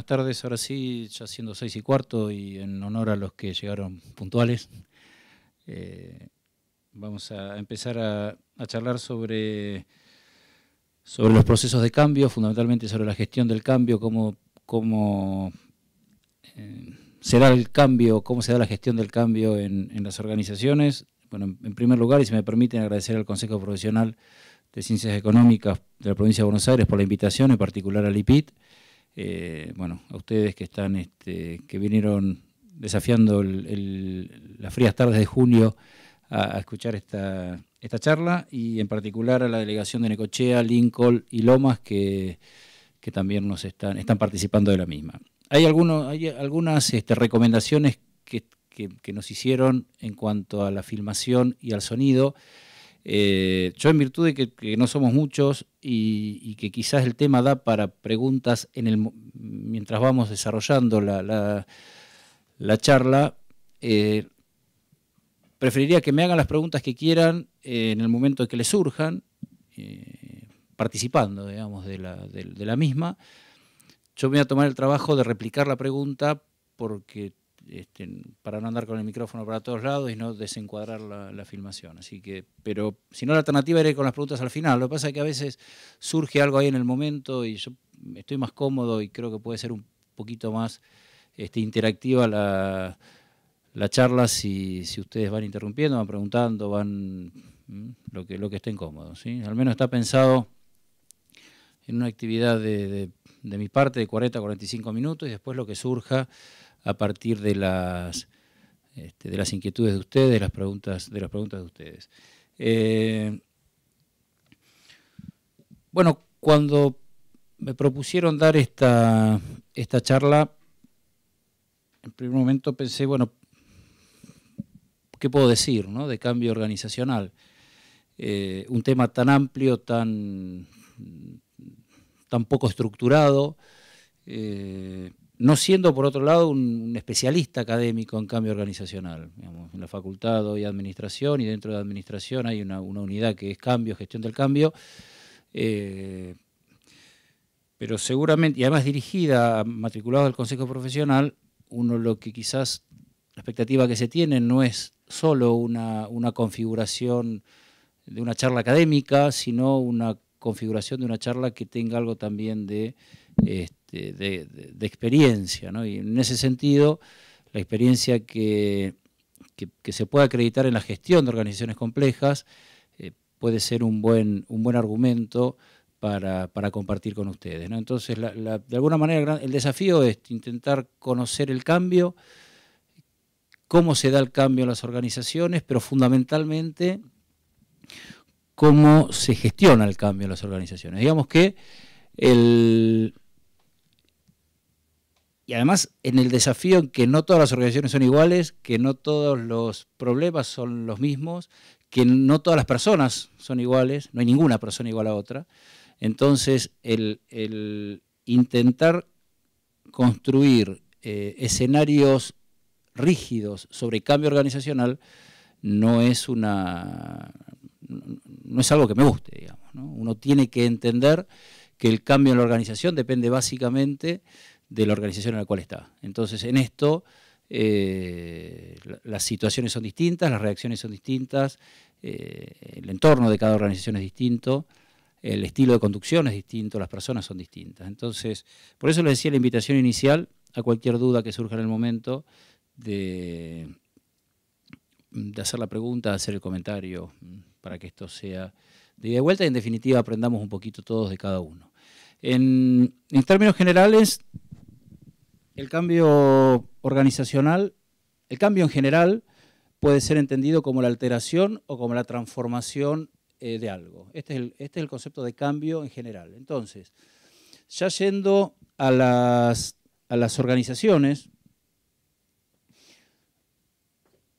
buenas tardes. Ahora sí, ya siendo seis y cuarto y en honor a los que llegaron puntuales, eh, vamos a empezar a, charlar sobre, sobre los procesos de cambio, fundamentalmente sobre la gestión del cambio, cómo, cómo eh, el cambio, cómo se la gestión del cambio en, las organizaciones. Bueno, en primer lugar, y si me permiten agradecer al Consejo Profesional de Ciencias Económicas de la Provincia de Buenos Aires por la invitación, en particular al IPIT. Eh, bueno, a ustedes que están, este, que vinieron desafiando las frías tardes de junio a, escuchar esta, esta charla y en particular a la delegación de Necochea, Lincoln y Lomas que, también nos están, están participando de la misma. Hay, hay algunas este, recomendaciones que nos hicieron en cuanto a la filmación y al sonido. Eh, yo en virtud de que, no somos muchos y, que quizás el tema da para preguntas en el, mientras vamos desarrollando la, charla, eh, preferiría que me hagan las preguntas que quieran eh, en el momento que les surjan, participando, digamos, de la, misma. Yo voy a tomar el trabajo de replicar la pregunta porque este, para no andar con el micrófono para todos lados y no desencuadrar la, filmación. Así que, pero si no, la alternativa era ir con las preguntas al final. Lo que pasa es que a veces surge algo ahí en el momento y yo estoy más cómodo y creo que puede ser un poquito más este, interactiva la, charla si, ustedes van interrumpiendo, van preguntando, van lo que, lo que estén cómodos. Al menos está pensado en una actividad de, de mi parte de 40 a 45 minutos y después lo que surja a partir de las, este, de las inquietudes de ustedes, de las preguntas de, las preguntas de ustedes. Eh, bueno, cuando me propusieron dar esta, esta charla, en primer momento pensé, bueno, ¿qué puedo decir ¿no? de cambio organizacional? Eh, un tema tan amplio, tan, tan poco estructurado, eh, no siendo por otro lado un, especialista académico en cambio organizacional. en la facultad doy administración y dentro de administración hay una, unidad que es cambio, gestión del cambio. Eh, pero seguramente, y además dirigida a matriculados del Consejo Profesional, uno lo que quizás la expectativa que se tiene no es solo una, configuración de una charla académica, sino una configuración de una charla que tenga algo también de... Este, este, de, experiencia. Y en ese sentido, la experiencia que, se puede acreditar en la gestión de organizaciones complejas eh, puede ser un buen, un buen argumento para, compartir con ustedes. Entonces, de alguna manera, el desafío es intentar conocer el cambio, cómo se da el cambio en las organizaciones, pero fundamentalmente cómo se gestiona el cambio en las organizaciones. Digamos que el, y además en el desafío en que no todas las organizaciones son iguales, que no todos los problemas son los mismos, que no todas las personas son iguales, no hay ninguna persona igual a otra. Entonces, el, intentar construir eh, escenarios rígidos sobre cambio organizacional no es una no es algo que me guste, digamos. Uno tiene que entender que el cambio en la organización depende básicamente de la organización en la cual está. Entonces, en esto eh, las situaciones son distintas, las reacciones son distintas, eh, el entorno de cada organización es distinto, el estilo de conducción es distinto, las personas son distintas. Entonces, por eso les decía la invitación inicial a cualquier duda que surja en el momento de, hacer la pregunta, hacer el comentario, mm, para que esto sea de ida y vuelta y en definitiva aprendamos un poquito todos de cada uno. en términos generales, el cambio organizacional, el cambio en general, puede ser entendido como la alteración o como la transformación eh, de algo. Este, este es, el, concepto de cambio en general. Entonces, ya yendo a a las organizaciones,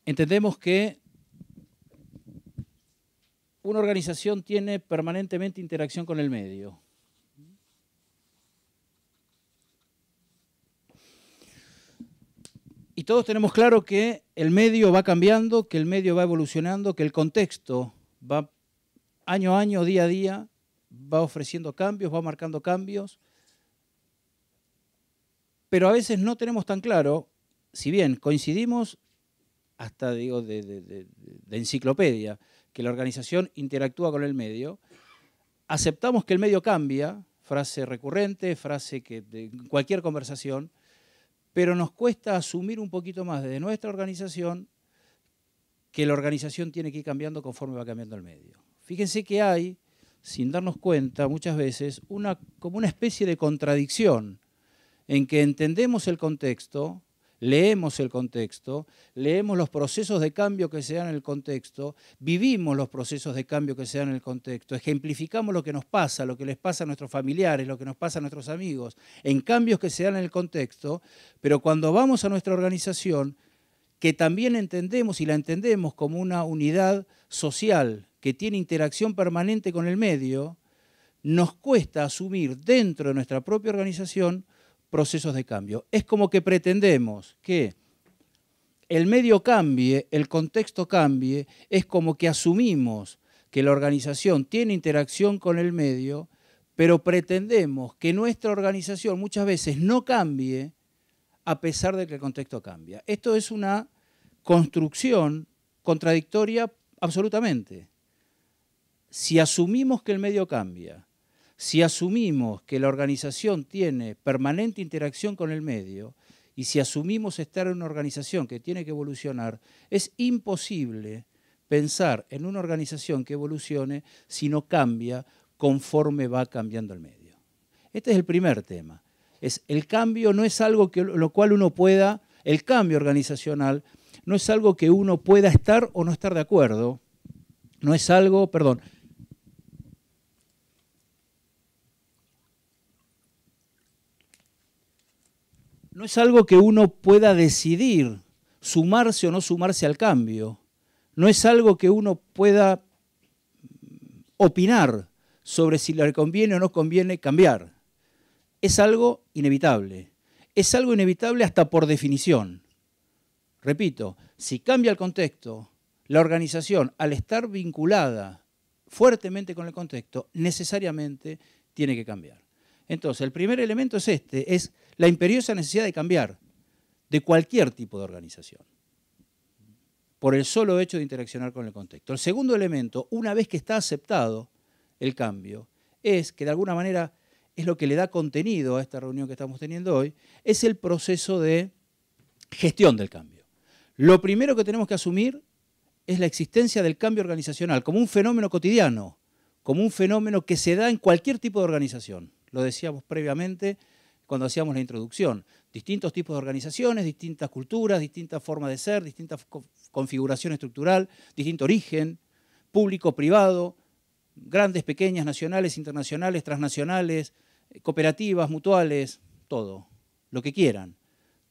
entendemos que una organización tiene permanentemente interacción con el medio. Y todos tenemos claro que el medio va cambiando, que el medio va evolucionando, que el contexto va año a año, día a día, va ofreciendo cambios, va marcando cambios. Pero a veces no tenemos tan claro, si bien coincidimos hasta digo de, enciclopedia, que la organización interactúa con el medio, aceptamos que el medio cambia, frase recurrente, frase que en cualquier conversación, pero nos cuesta asumir un poquito más desde nuestra organización que la organización tiene que ir cambiando conforme va cambiando el medio. Fíjense que hay, sin darnos cuenta muchas veces, una, como una especie de contradicción en que entendemos el contexto, leemos el contexto, leemos los procesos de cambio que se dan en el contexto, vivimos los procesos de cambio que se dan en el contexto, ejemplificamos lo que nos pasa, lo que les pasa a nuestros familiares, lo que nos pasa a nuestros amigos, en cambios que se dan en el contexto, pero cuando vamos a nuestra organización, que también entendemos y la entendemos como una unidad social que tiene interacción permanente con el medio, nos cuesta asumir dentro de nuestra propia organización procesos de cambio. Es como que pretendemos que el medio cambie, el contexto cambie, es como que asumimos que la organización tiene interacción con el medio, pero pretendemos que nuestra organización muchas veces no cambie a pesar de que el contexto cambia. Esto es una construcción contradictoria absolutamente. Si asumimos que el medio cambia, si asumimos que la organización tiene permanente interacción con el medio y si asumimos estar en una organización que tiene que evolucionar, es imposible pensar en una organización que evolucione si no cambia conforme va cambiando el medio. Este es el primer tema. Es, el cambio no es algo que lo cual uno pueda, el cambio organizacional no es algo que uno pueda estar o no estar de acuerdo, no es algo, perdón, no es algo que uno pueda decidir, sumarse o no sumarse al cambio. No es algo que uno pueda opinar sobre si le conviene o no conviene cambiar. Es algo inevitable. Es algo inevitable hasta por definición. Repito, si cambia el contexto, la organización, al estar vinculada fuertemente con el contexto, necesariamente tiene que cambiar. Entonces, el primer elemento es este, es la imperiosa necesidad de cambiar de cualquier tipo de organización, por el solo hecho de interaccionar con el contexto. El segundo elemento, una vez que está aceptado el cambio, es que de alguna manera es lo que le da contenido a esta reunión que estamos teniendo hoy, es el proceso de gestión del cambio. Lo primero que tenemos que asumir es la existencia del cambio organizacional como un fenómeno cotidiano, como un fenómeno que se da en cualquier tipo de organización lo decíamos previamente cuando hacíamos la introducción. Distintos tipos de organizaciones, distintas culturas, distintas formas de ser, distintas configuración estructural, distinto origen, público, privado, grandes, pequeñas, nacionales, internacionales, transnacionales, cooperativas, mutuales, todo, lo que quieran.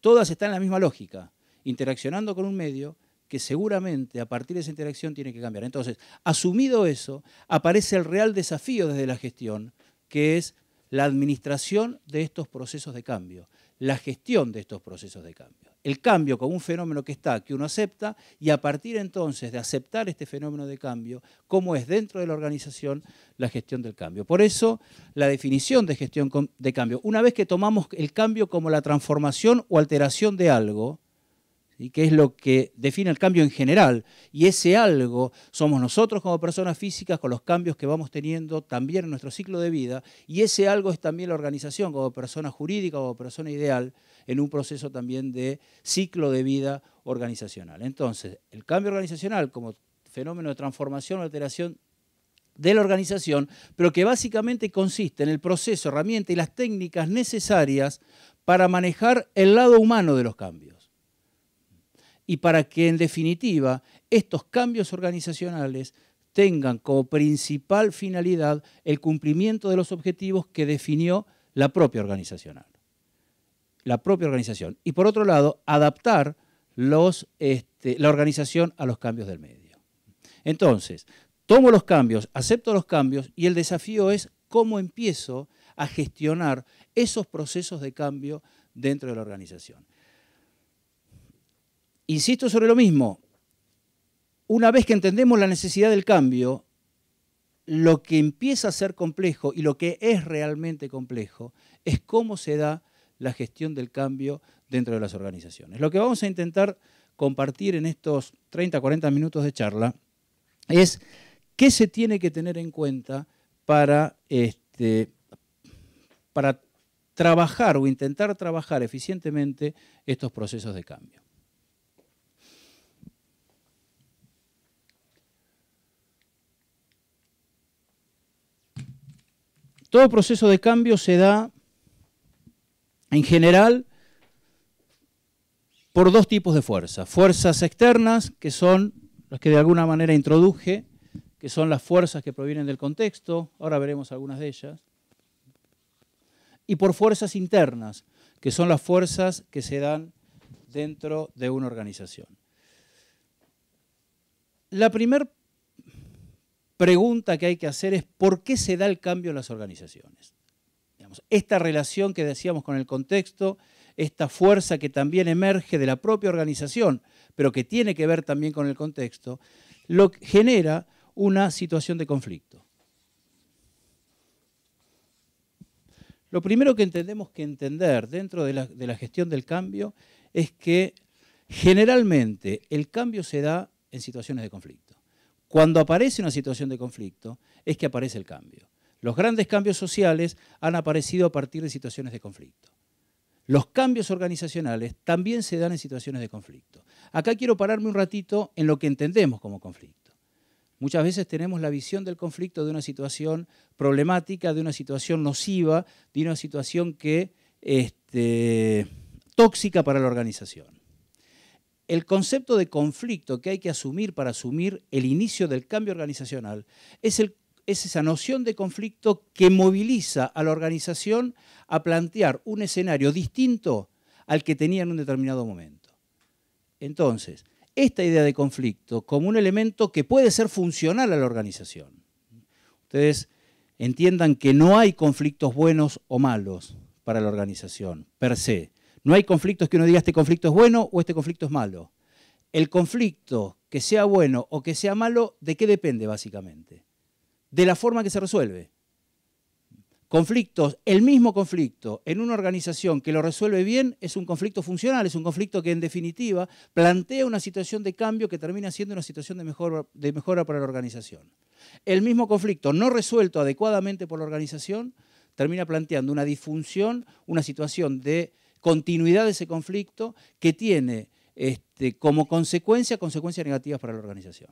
Todas están en la misma lógica, interaccionando con un medio que seguramente a partir de esa interacción tiene que cambiar. Entonces, asumido eso, aparece el real desafío desde la gestión, que es la administración de estos procesos de cambio, la gestión de estos procesos de cambio. El cambio como un fenómeno que está, que uno acepta, y a partir entonces de aceptar este fenómeno de cambio, cómo es dentro de la organización la gestión del cambio. Por eso, la definición de gestión de cambio, una vez que tomamos el cambio como la transformación o alteración de algo, y que es lo que define el cambio en general. Y ese algo somos nosotros como personas físicas con los cambios que vamos teniendo también en nuestro ciclo de vida, y ese algo es también la organización como persona jurídica, o persona ideal, en un proceso también de ciclo de vida organizacional. Entonces, el cambio organizacional como fenómeno de transformación o alteración de la organización, pero que básicamente consiste en el proceso, herramienta y las técnicas necesarias para manejar el lado humano de los cambios y para que en definitiva estos cambios organizacionales tengan como principal finalidad el cumplimiento de los objetivos que definió la propia organización. La propia organización. Y por otro lado, adaptar este, la organización a los cambios del medio. Entonces, tomo los cambios, acepto los cambios y el desafío es cómo empiezo a gestionar esos procesos de cambio dentro de la organización. Insisto sobre lo mismo, una vez que entendemos la necesidad del cambio, lo que empieza a ser complejo y lo que es realmente complejo es cómo se da la gestión del cambio dentro de las organizaciones. Lo que vamos a intentar compartir en estos 30, 40 minutos de charla es qué se tiene que tener en cuenta para, este, para trabajar o intentar trabajar eficientemente estos procesos de cambio. Todo proceso de cambio se da en general por dos tipos de fuerzas. Fuerzas externas, que son las que de alguna manera introduje, que son las fuerzas que provienen del contexto, ahora veremos algunas de ellas, y por fuerzas internas, que son las fuerzas que se dan dentro de una organización. La primera pregunta que hay que hacer es por qué se da el cambio en las organizaciones. esta relación que decíamos con el contexto, esta fuerza que también emerge de la propia organización, pero que tiene que ver también con el contexto, lo que genera una situación de conflicto. Lo primero que entendemos que entender dentro de la, gestión del cambio es que generalmente el cambio se da en situaciones de conflicto. Cuando aparece una situación de conflicto es que aparece el cambio. Los grandes cambios sociales han aparecido a partir de situaciones de conflicto. Los cambios organizacionales también se dan en situaciones de conflicto. Acá quiero pararme un ratito en lo que entendemos como conflicto. Muchas veces tenemos la visión del conflicto de una situación problemática, de una situación nociva, de una situación que este, tóxica para la organización el concepto de conflicto que hay que asumir para asumir el inicio del cambio organizacional es, esa noción de conflicto que moviliza a la organización a plantear un escenario distinto al que tenía en un determinado momento. Entonces, esta idea de conflicto como un elemento que puede ser funcional a la organización. Ustedes entiendan que no hay conflictos buenos o malos para la organización, per se, no hay conflictos que uno diga este conflicto es bueno o este conflicto es malo. El conflicto, que sea bueno o que sea malo, ¿de qué depende básicamente? De la forma que se resuelve. Conflictos, el mismo conflicto en una organización que lo resuelve bien es un conflicto funcional, es un conflicto que en definitiva plantea una situación de cambio que termina siendo una situación de, de mejora para la organización. El mismo conflicto no resuelto adecuadamente por la organización termina planteando una disfunción, una situación de continuidad de ese conflicto que tiene este, como consecuencia consecuencias negativas para la organización.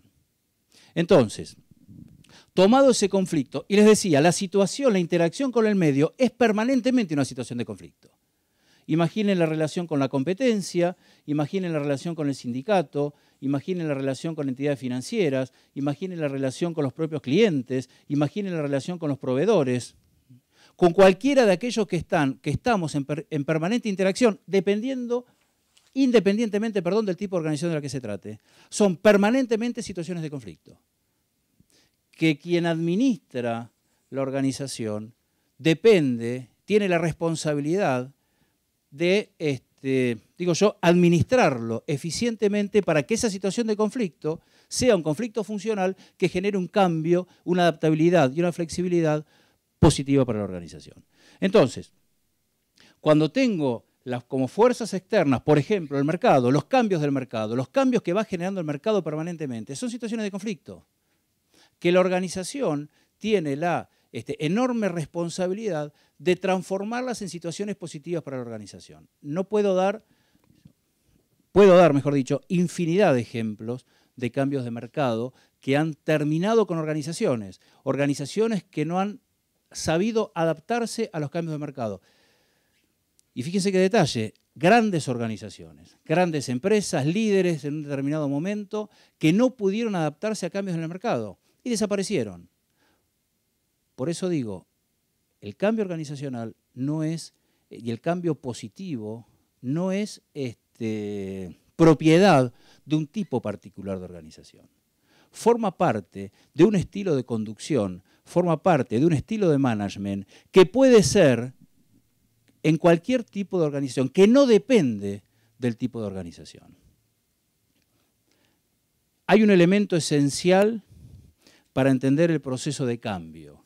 Entonces, tomado ese conflicto, y les decía, la situación, la interacción con el medio es permanentemente una situación de conflicto. Imaginen la relación con la competencia, imaginen la relación con el sindicato, imaginen la relación con entidades financieras, imaginen la relación con los propios clientes, imaginen la relación con los proveedores con cualquiera de aquellos que, están, que estamos en, en permanente interacción, dependiendo, independientemente perdón, del tipo de organización de la que se trate. Son permanentemente situaciones de conflicto. Que quien administra la organización depende, tiene la responsabilidad de, este, digo yo, administrarlo eficientemente para que esa situación de conflicto sea un conflicto funcional que genere un cambio, una adaptabilidad y una flexibilidad positiva para la organización. Entonces, cuando tengo las, como fuerzas externas, por ejemplo, el mercado, los cambios del mercado, los cambios que va generando el mercado permanentemente, son situaciones de conflicto, que la organización tiene la este, enorme responsabilidad de transformarlas en situaciones positivas para la organización. No puedo dar, puedo dar, mejor dicho, infinidad de ejemplos de cambios de mercado que han terminado con organizaciones, organizaciones que no han sabido adaptarse a los cambios de mercado. Y fíjense qué detalle, grandes organizaciones, grandes empresas, líderes en un determinado momento que no pudieron adaptarse a cambios en el mercado y desaparecieron. Por eso digo, el cambio organizacional no es, eh, y el cambio positivo no es este, propiedad de un tipo particular de organización. Forma parte de un estilo de conducción forma parte de un estilo de management que puede ser en cualquier tipo de organización, que no depende del tipo de organización. Hay un elemento esencial para entender el proceso de cambio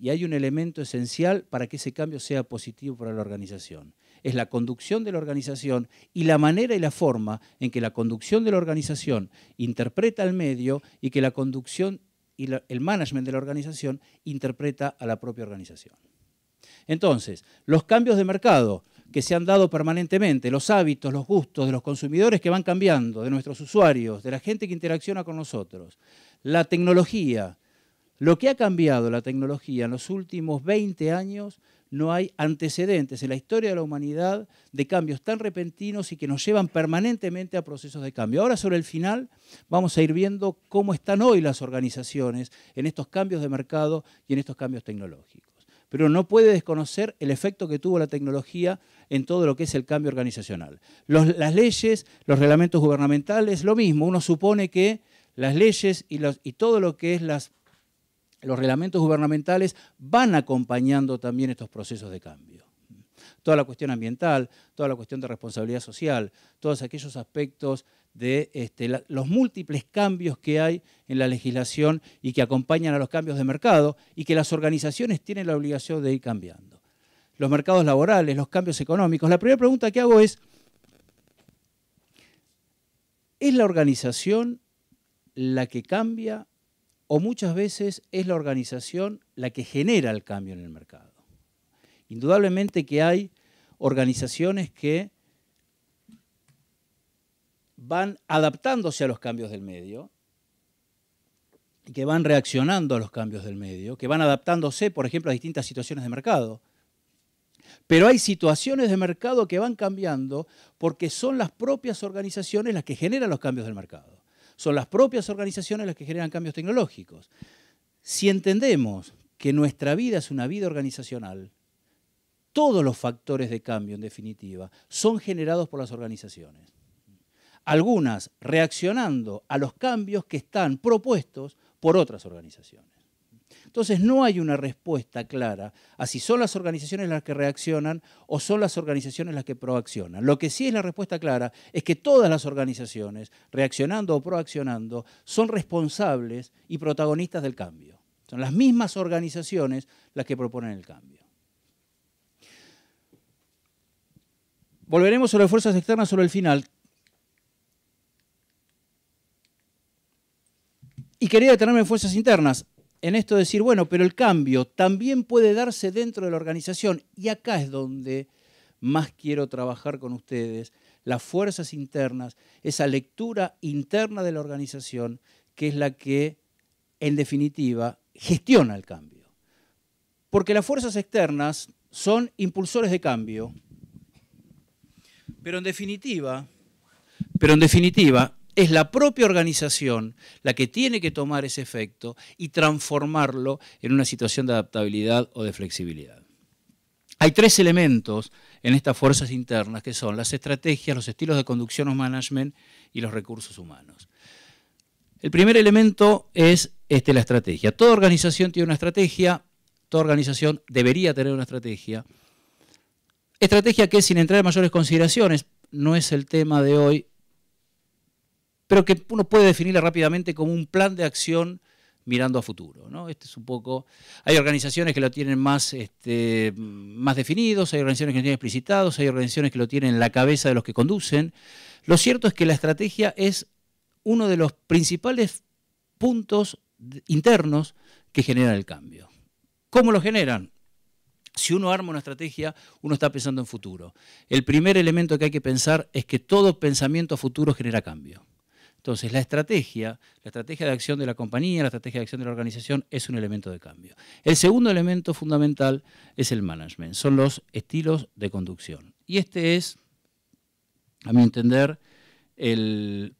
y hay un elemento esencial para que ese cambio sea positivo para la organización. Es la conducción de la organización y la manera y la forma en que la conducción de la organización interpreta el medio y que la conducción y el management de la organización interpreta a la propia organización. Entonces, los cambios de mercado que se han dado permanentemente, los hábitos, los gustos de los consumidores que van cambiando, de nuestros usuarios, de la gente que interacciona con nosotros, la tecnología, lo que ha cambiado la tecnología en los últimos 20 años no hay antecedentes en la historia de la humanidad de cambios tan repentinos y que nos llevan permanentemente a procesos de cambio. Ahora sobre el final vamos a ir viendo cómo están hoy las organizaciones en estos cambios de mercado y en estos cambios tecnológicos. Pero no puede desconocer el efecto que tuvo la tecnología en todo lo que es el cambio organizacional. las leyes, los reglamentos gubernamentales, lo mismo. Uno supone que las leyes y, y todo lo que es las los reglamentos gubernamentales van acompañando también estos procesos de cambio. Toda la cuestión ambiental, toda la cuestión de responsabilidad social, todos aquellos aspectos de este, los múltiples cambios que hay en la legislación y que acompañan a los cambios de mercado y que las organizaciones tienen la obligación de ir cambiando. Los mercados laborales, los cambios económicos. La primera pregunta que hago es, ¿es la organización la que cambia o muchas veces es la organización la que genera el cambio en el mercado. Indudablemente que hay organizaciones que van adaptándose a los cambios del medio, que van reaccionando a los cambios del medio, que van adaptándose, por ejemplo, a distintas situaciones de mercado. Pero hay situaciones de mercado que van cambiando porque son las propias organizaciones las que generan los cambios del mercado son las propias organizaciones las que generan cambios tecnológicos. Si entendemos que nuestra vida es una vida organizacional, todos los factores de cambio, en definitiva, son generados por las organizaciones. Algunas reaccionando a los cambios que están propuestos por otras organizaciones. Entonces no hay una respuesta clara a si son las organizaciones las que reaccionan o son las organizaciones las que proaccionan. Lo que sí es la respuesta clara es que todas las organizaciones, reaccionando o proaccionando, son responsables y protagonistas del cambio. Son las mismas organizaciones las que proponen el cambio. Volveremos sobre fuerzas externas sobre el final. Y quería detenerme en fuerzas internas en esto de decir, bueno, pero el cambio también puede darse dentro de la organización. Y acá es donde más quiero trabajar con ustedes, las fuerzas internas, esa lectura interna de la organización, que es la que, en definitiva, gestiona el cambio. Porque las fuerzas externas son impulsores de cambio, pero en definitiva, pero en definitiva, es la propia organización la que tiene que tomar ese efecto y transformarlo en una situación de adaptabilidad o de flexibilidad. Hay tres elementos en estas fuerzas internas que son las estrategias, los estilos de conducción o management y los recursos humanos. El primer elemento es este, la estrategia. Toda organización tiene una estrategia, toda organización debería tener una estrategia. Estrategia que sin entrar en mayores consideraciones, no es el tema de hoy, pero que uno puede definirla rápidamente como un plan de acción mirando a futuro. ¿no? Este es un poco. Hay organizaciones que lo tienen más, este, más definidos, hay organizaciones que lo tienen explicitados, hay organizaciones que lo tienen en la cabeza de los que conducen. Lo cierto es que la estrategia es uno de los principales puntos internos que generan el cambio. ¿Cómo lo generan? Si uno arma una estrategia, uno está pensando en futuro. El primer elemento que hay que pensar es que todo pensamiento a futuro genera cambio. Entonces, la estrategia, la estrategia de acción de la compañía, la estrategia de acción de la organización es un elemento de cambio. El segundo elemento fundamental es el management, son los estilos de conducción. Y este es, a mi entender, el,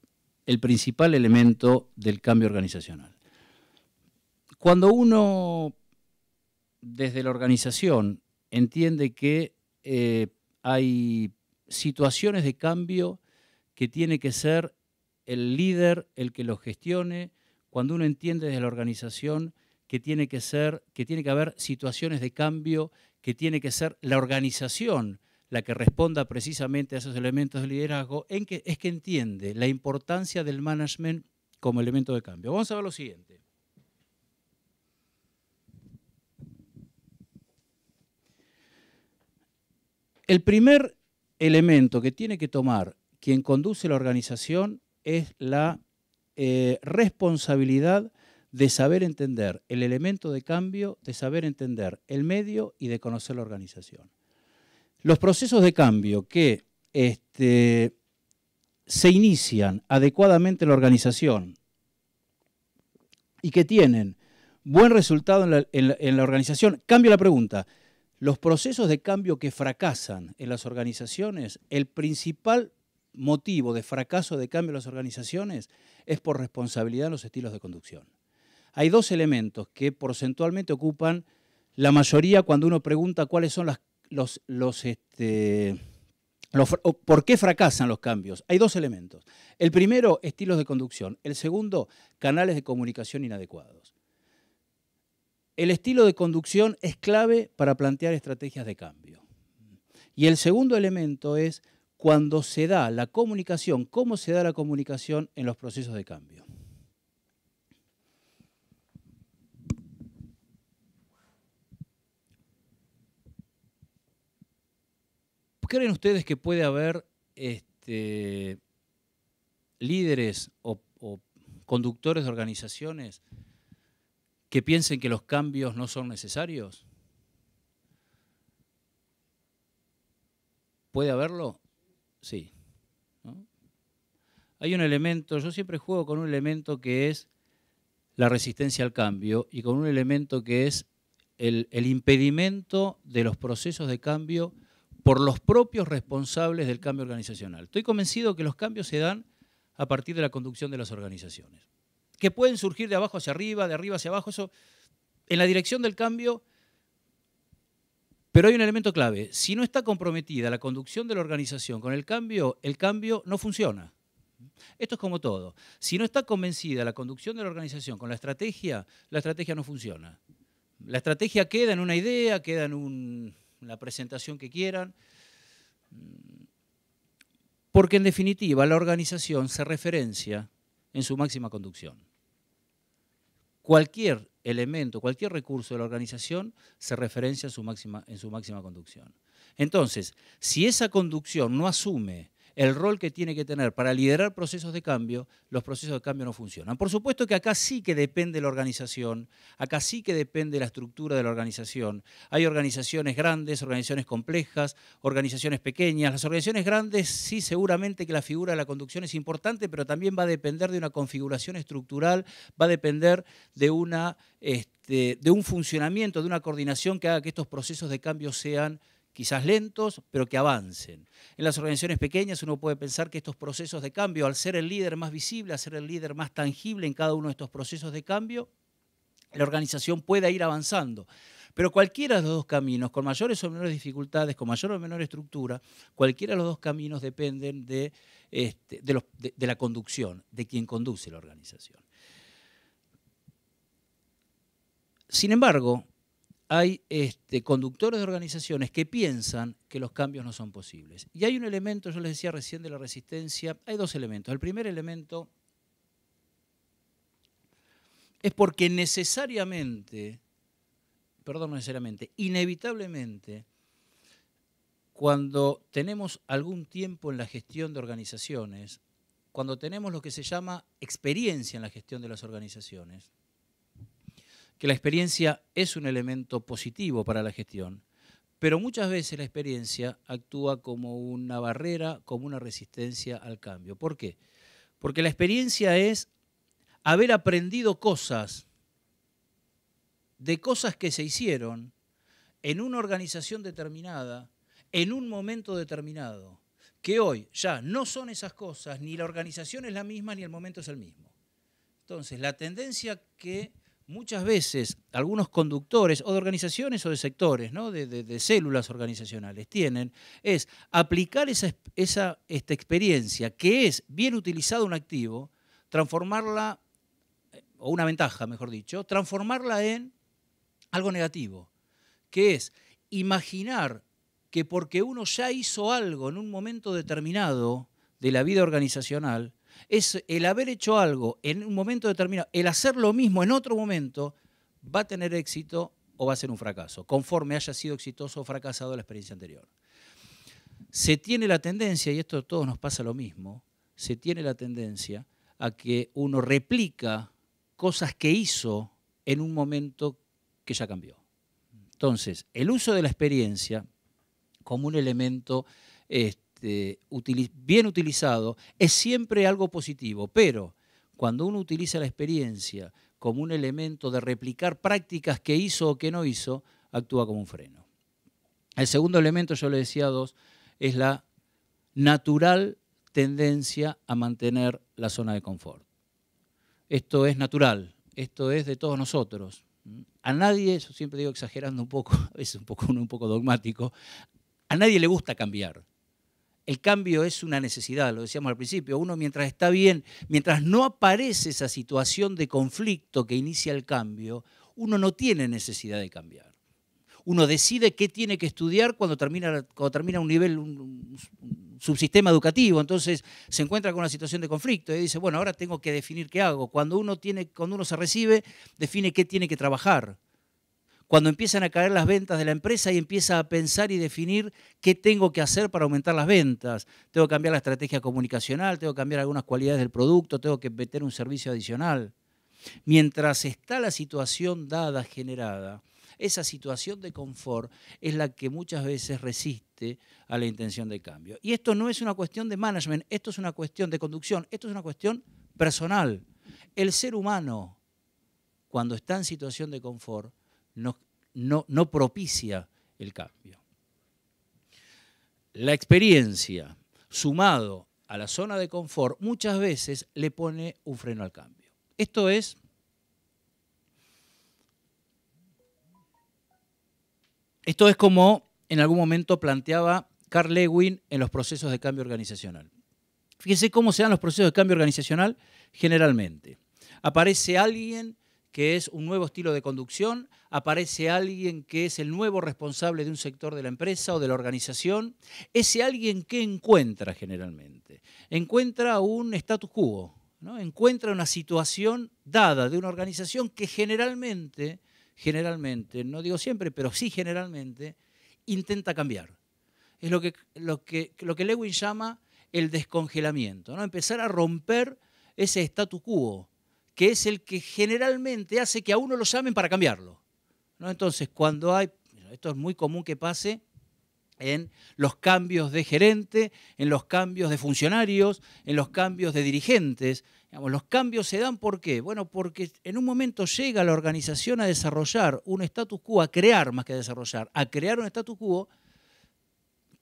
principal elemento del cambio organizacional. Cuando uno, desde la organización, entiende que eh, hay situaciones de cambio que tiene que ser el líder el que lo gestione, cuando uno entiende desde la organización que tiene que ser, que tiene que haber situaciones de cambio, que tiene que ser la organización la que responda precisamente a esos elementos de liderazgo, en que, es que entiende la importancia del management como elemento de cambio. Vamos a ver lo siguiente. El primer elemento que tiene que tomar quien conduce la organización es la eh, responsabilidad de saber entender el elemento de cambio, de saber entender el medio y de conocer la organización. Los procesos de cambio que este, se inician adecuadamente en la organización y que tienen buen resultado en la, en la, organización, cambio la pregunta. Los procesos de cambio que fracasan en las organizaciones, el principal motivo de fracaso de cambio en las organizaciones es por responsabilidad en los estilos de conducción. Hay dos elementos que porcentualmente ocupan la mayoría cuando uno pregunta cuáles son los, los, este, los, por qué fracasan los cambios. Hay dos elementos. El primero, estilos de conducción. El segundo, canales de comunicación inadecuados. El estilo de conducción es clave para plantear estrategias de cambio. Y el segundo elemento es cuando se da la comunicación, cómo se da la comunicación en los procesos de cambio. ¿Creen ustedes que puede haber este, líderes o conductores de organizaciones que piensen que los cambios no son necesarios? ¿Puede haberlo? Sí. Hay un elemento, yo siempre juego con un elemento que es la resistencia al cambio y con un elemento que es el, el impedimento de los procesos de cambio por los propios responsables del cambio organizacional. Estoy convencido que los cambios se dan a partir de la conducción de las organizaciones, que pueden surgir de abajo hacia arriba, de arriba hacia abajo, eso en la dirección del cambio pero hay un elemento clave. Si no está comprometida la conducción de la organización con el cambio, el cambio no funciona. Esto es como todo. Si no está convencida la conducción de la organización con la estrategia, la estrategia no funciona. La estrategia queda en una idea, queda en una la presentación que quieran. Porque en definitiva la organización se referencia en su máxima conducción. Cualquier elemento, cualquier recurso de la organización se referencia en su máxima, en su máxima conducción. Entonces, si esa conducción no asume el rol que tiene que tener para liderar procesos de cambio, los procesos de cambio no funcionan. Por supuesto que acá sí que depende la organización, acá sí que depende la estructura de la organización. Hay organizaciones grandes, organizaciones complejas, organizaciones pequeñas. Las organizaciones grandes sí seguramente que la figura de la conducción es importante, pero también va a depender de una configuración estructural, va a depender de una... Este, de un funcionamiento, de una coordinación que haga que estos procesos de cambio sean quizás lentos, pero que avancen. En las organizaciones pequeñas uno puede pensar que estos procesos de cambio, al ser el líder más visible, al ser el líder más tangible en cada uno de estos procesos de cambio, la organización pueda ir avanzando. Pero cualquiera de los dos caminos, con mayores o menores dificultades, con mayor o menor estructura, cualquiera de los dos caminos dependen de, este, de la conducción, de quien conduce la organización. Sin embargo, hay este, conductores de organizaciones que piensan que los cambios no son posibles. Y hay un elemento, yo les decía recién de la resistencia, hay dos elementos. El primer elemento es porque necesariamente, perdón, necesariamente, inevitablemente, cuando tenemos algún tiempo en la gestión de organizaciones, cuando tenemos lo que se llama experiencia en la gestión de las organizaciones, que la experiencia es un elemento positivo para la gestión, pero muchas veces la experiencia actúa como una barrera, como una resistencia al cambio. ¿Por qué? Porque la experiencia es haber aprendido cosas de cosas que se hicieron en una organización determinada, en un momento determinado, que hoy ya no son esas cosas, ni la organización es la misma, ni el momento es el mismo. Entonces, la tendencia que muchas veces algunos conductores o de organizaciones o de sectores, ¿no? de, células organizacionales, tienen, es aplicar esa, esa esta experiencia que es bien utilizado un activo, transformarla, o una ventaja, mejor dicho, transformarla en algo negativo, que es imaginar que porque uno ya hizo algo en un momento determinado de la vida organizacional, es el haber hecho algo en un momento determinado, el hacer lo mismo en otro momento, va a tener éxito o va a ser un fracaso, conforme haya sido exitoso o fracasado la experiencia anterior. Se tiene la tendencia, y esto a todos nos pasa lo mismo, se tiene la tendencia a que uno replica cosas que hizo en un momento que ya cambió. Entonces, el uso de la experiencia como un elemento este, este, bien utilizado, es siempre algo positivo, pero cuando uno utiliza la experiencia como un elemento de replicar prácticas que hizo o que no hizo, actúa como un freno. El segundo elemento, yo le decía a dos, es la natural tendencia a mantener la zona de confort. Esto es natural, esto es de todos nosotros. A nadie, yo siempre digo exagerando un poco, es un poco, un poco dogmático, a nadie le gusta cambiar. El cambio es una necesidad, lo decíamos al principio. Uno mientras está bien, mientras no aparece esa situación de conflicto que inicia el cambio, uno no tiene necesidad de cambiar. Uno decide qué tiene que estudiar cuando termina, cuando termina un nivel, un, subsistema educativo. Entonces se encuentra con una situación de conflicto y dice, bueno, ahora tengo que definir qué hago. Cuando uno, tiene, cuando uno se recibe, define qué tiene que trabajar cuando empiezan a caer las ventas de la empresa y empieza a pensar y definir qué tengo que hacer para aumentar las ventas. Tengo que cambiar la estrategia comunicacional, tengo que cambiar algunas cualidades del producto, tengo que meter un servicio adicional. Mientras está la situación dada, generada, esa situación de confort es la que muchas veces resiste a la intención de cambio. Y esto no es una cuestión de management, esto es una cuestión de conducción, esto es una cuestión personal. El ser humano, cuando está en situación de confort, no, no, no propicia el cambio. La experiencia, sumado a la zona de confort, muchas veces le pone un freno al cambio. Esto es Esto es como en algún momento planteaba Carl Lewin en los procesos de cambio organizacional. Fíjense cómo se dan los procesos de cambio organizacional generalmente. Aparece alguien que es un nuevo estilo de conducción, aparece alguien que es el nuevo responsable de un sector de la empresa o de la organización, ese alguien que encuentra generalmente, encuentra un status quo, ¿no? encuentra una situación dada de una organización que generalmente, generalmente, no digo siempre, pero sí generalmente, intenta cambiar. Es lo que, lo que, lo que Lewin llama el descongelamiento, ¿no? empezar a romper ese status quo que es el que generalmente hace que a uno lo llamen para cambiarlo. ¿no? Entonces, cuando hay, esto es muy común que pase en los cambios de gerente, en los cambios de funcionarios, en los cambios de dirigentes. los cambios se dan por qué? Bueno, porque en un momento llega la organización a desarrollar un status quo, a crear más que desarrollar, a crear un status quo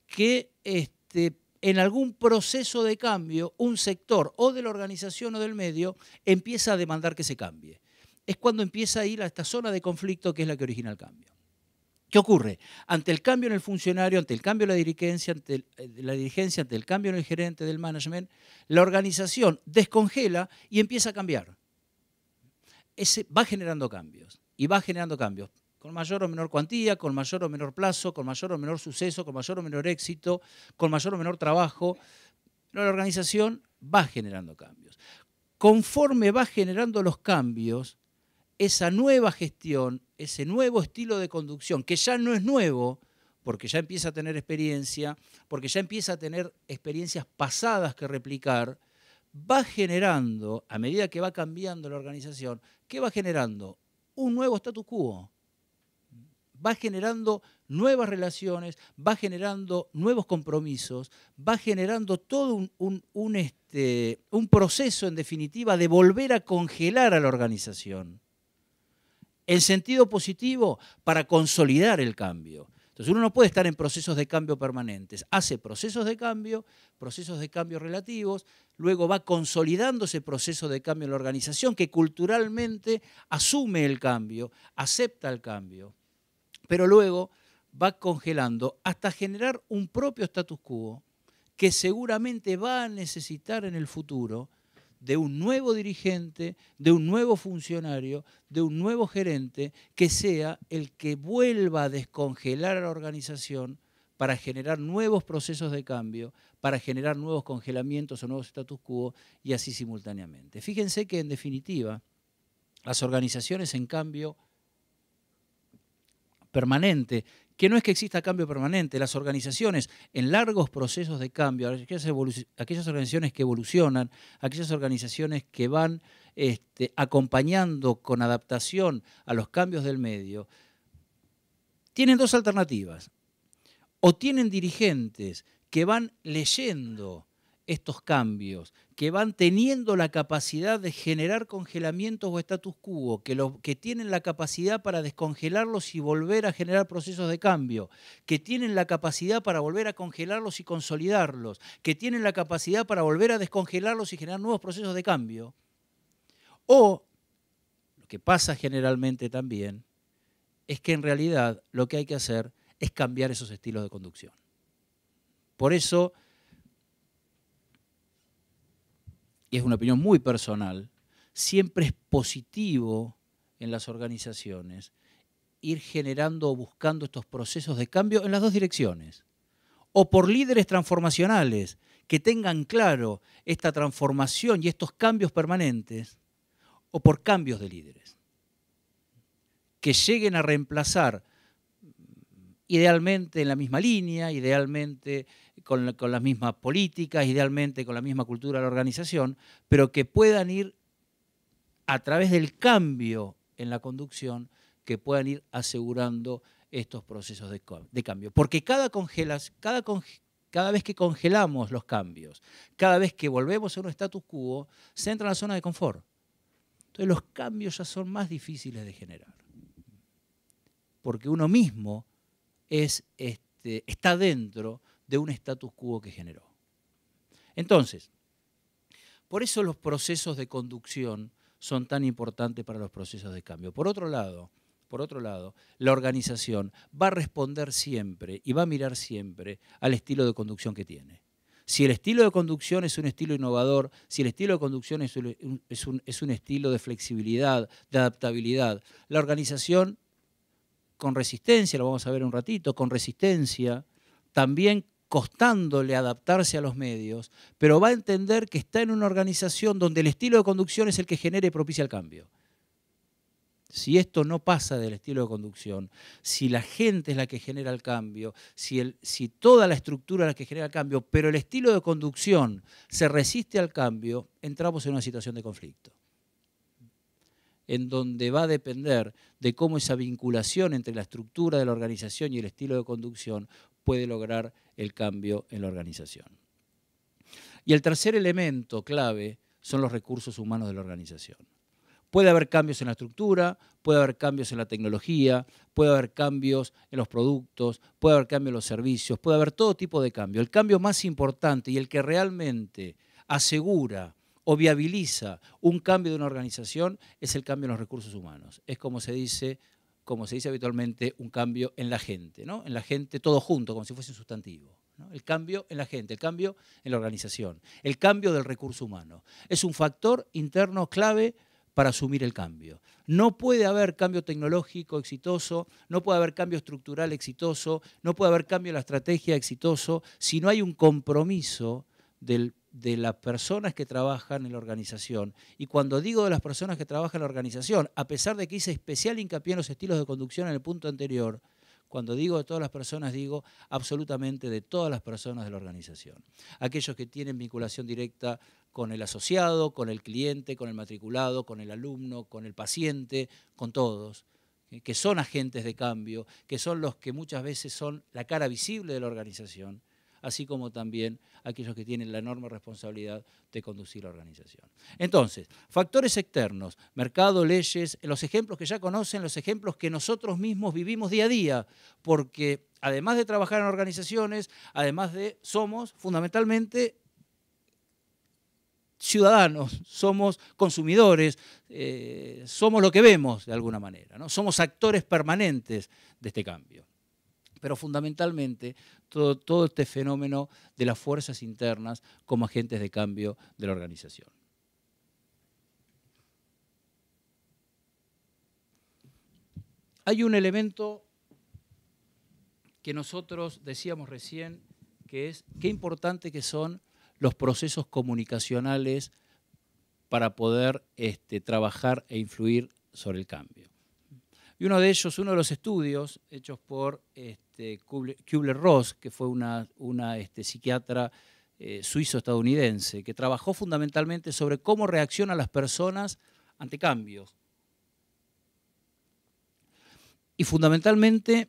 que este, en algún proceso de cambio, un sector o de la organización o del medio empieza a demandar que se cambie. Es cuando empieza a ir a esta zona de conflicto que es la que origina el cambio. ¿Qué ocurre? Ante el cambio en el funcionario, ante el cambio en la dirigencia, ante el, eh, la dirigencia, ante el cambio en el gerente del management, la organización descongela y empieza a cambiar. Ese va generando cambios y va generando cambios con mayor o menor cuantía, con mayor o menor plazo, con mayor o menor suceso, con mayor o menor éxito, con mayor o menor trabajo, la organización va generando cambios. Conforme va generando los cambios, esa nueva gestión, ese nuevo estilo de conducción, que ya no es nuevo, porque ya empieza a tener experiencia, porque ya empieza a tener experiencias pasadas que replicar, va generando, a medida que va cambiando la organización, ¿qué va generando? Un nuevo status quo, va generando nuevas relaciones, va generando nuevos compromisos, va generando todo un, este, proceso, en definitiva, de volver a congelar a la organización. En sentido positivo para consolidar el cambio. Entonces uno no puede estar en procesos de cambio permanentes. Hace procesos de cambio, procesos de cambio relativos, luego va consolidando ese proceso de cambio en la organización que culturalmente asume el cambio, acepta el cambio pero luego va congelando hasta generar un propio status quo que seguramente va a necesitar en el futuro de un nuevo dirigente, de un nuevo funcionario, de un nuevo gerente, que sea el que vuelva a descongelar a la organización para generar nuevos procesos de cambio, para generar nuevos congelamientos o nuevos status quo y así simultáneamente. Fíjense que en definitiva, las organizaciones en cambio permanente, que no es que exista cambio permanente. Las organizaciones en largos procesos de cambio, aquellas, organizaciones que evolucionan, aquellas organizaciones que van este, acompañando con adaptación a los cambios del medio, tienen dos alternativas. O tienen dirigentes que van leyendo estos cambios, que van teniendo la capacidad de generar congelamientos o status quo, que, que tienen la capacidad para descongelarlos y volver a generar procesos de cambio, que tienen la capacidad para volver a congelarlos y consolidarlos, que tienen la capacidad para volver a descongelarlos y generar nuevos procesos de cambio, o, lo que pasa generalmente también, es que en realidad lo que hay que hacer es cambiar esos estilos de conducción. Por eso y es una opinión muy personal, siempre es positivo en las organizaciones ir generando o buscando estos procesos de cambio en las dos direcciones. O por líderes transformacionales que tengan claro esta transformación y estos cambios permanentes, o por cambios de líderes que lleguen a reemplazar mm, idealmente en la misma línea, idealmente con, las mismas políticas, idealmente con la misma cultura de la organización, pero que puedan ir a través del cambio en la conducción, que puedan ir asegurando estos procesos de, cambio. Porque cada, cada, vez que congelamos los cambios, cada vez que volvemos a un status quo, se entra en la zona de confort. Entonces los cambios ya son más difíciles de generar. Porque uno mismo es, este, está dentro de un status quo que generó. Entonces, por eso los procesos de conducción son tan importantes para los procesos de cambio. Por otro lado, por otro lado, la organización va a responder siempre y va a mirar siempre al estilo de conducción que tiene. Si el estilo de conducción es un estilo innovador, si el estilo de conducción es un, es un estilo de flexibilidad, de adaptabilidad, la organización con resistencia, lo vamos a ver un ratito, con resistencia, también costándole adaptarse a los medios, pero va a entender que está en una organización donde el estilo de conducción es el que genera y propicia el cambio. Si esto no pasa del estilo de conducción, si la gente es la que genera el cambio, si, el, si toda la estructura es la que genera el cambio, pero el estilo de conducción se resiste al cambio, entramos en una situación de conflicto en donde va a depender de cómo esa vinculación entre la estructura de la organización y el estilo de conducción puede lograr el cambio en la organización. Y el tercer elemento clave son los recursos humanos de la organización. Puede haber cambios en la estructura, puede haber cambios en la tecnología, puede haber cambios en los productos, puede haber cambios en los servicios, puede haber todo tipo de cambio. El cambio más importante y el que realmente asegura o viabiliza un cambio de una organización es el cambio en los recursos humanos. Es como se dice, como se dice habitualmente, un cambio en la gente, ¿no? En la gente todo junto, como si fuese un sustantivo. El cambio en la gente, el cambio en la organización, el cambio del recurso humano. Es un factor interno clave para asumir el cambio. No puede haber cambio tecnológico exitoso, no puede haber cambio estructural exitoso, no puede haber cambio en la estrategia exitoso si no hay un compromiso del de las personas que trabajan en la organización. Y cuando digo de las personas que trabajan en la organización, a pesar de que hice especial hincapié en los estilos de conducción en el punto anterior, cuando digo de todas las personas, digo absolutamente de todas las personas de la organización. Aquellos que tienen vinculación directa con el asociado, con el cliente, con el matriculado, con el alumno, con el paciente, con todos que son agentes de cambio, que son los que muchas veces son la cara visible de la organización así como también aquellos que tienen la enorme responsabilidad de conducir la organización. Entonces, factores externos, mercado, leyes, los ejemplos que ya conocen, los ejemplos que nosotros mismos vivimos día a día, porque además de trabajar en organizaciones, además de somos fundamentalmente ciudadanos, somos consumidores, eh, somos lo que vemos de alguna manera, ¿no? somos actores permanentes de este cambio pero fundamentalmente todo, todo este fenómeno de las fuerzas internas como agentes de cambio de la organización. Hay un elemento que nosotros decíamos recién, que es qué importante que son los procesos comunicacionales para poder este, trabajar e influir sobre el cambio. Y uno de ellos, uno de los estudios hechos por este, este, Kubler-Ross, que fue una, este, psiquiatra eh, suizo-estadounidense, que trabajó fundamentalmente sobre cómo reaccionan las personas ante cambios. Y fundamentalmente,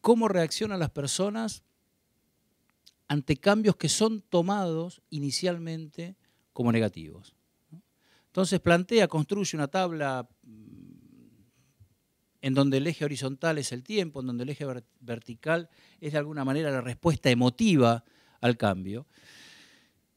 cómo reaccionan las personas ante cambios que son tomados inicialmente como negativos. Entonces plantea, construye una tabla mm, en donde el eje horizontal es el tiempo, en donde el eje vertical es de alguna manera la respuesta emotiva al cambio.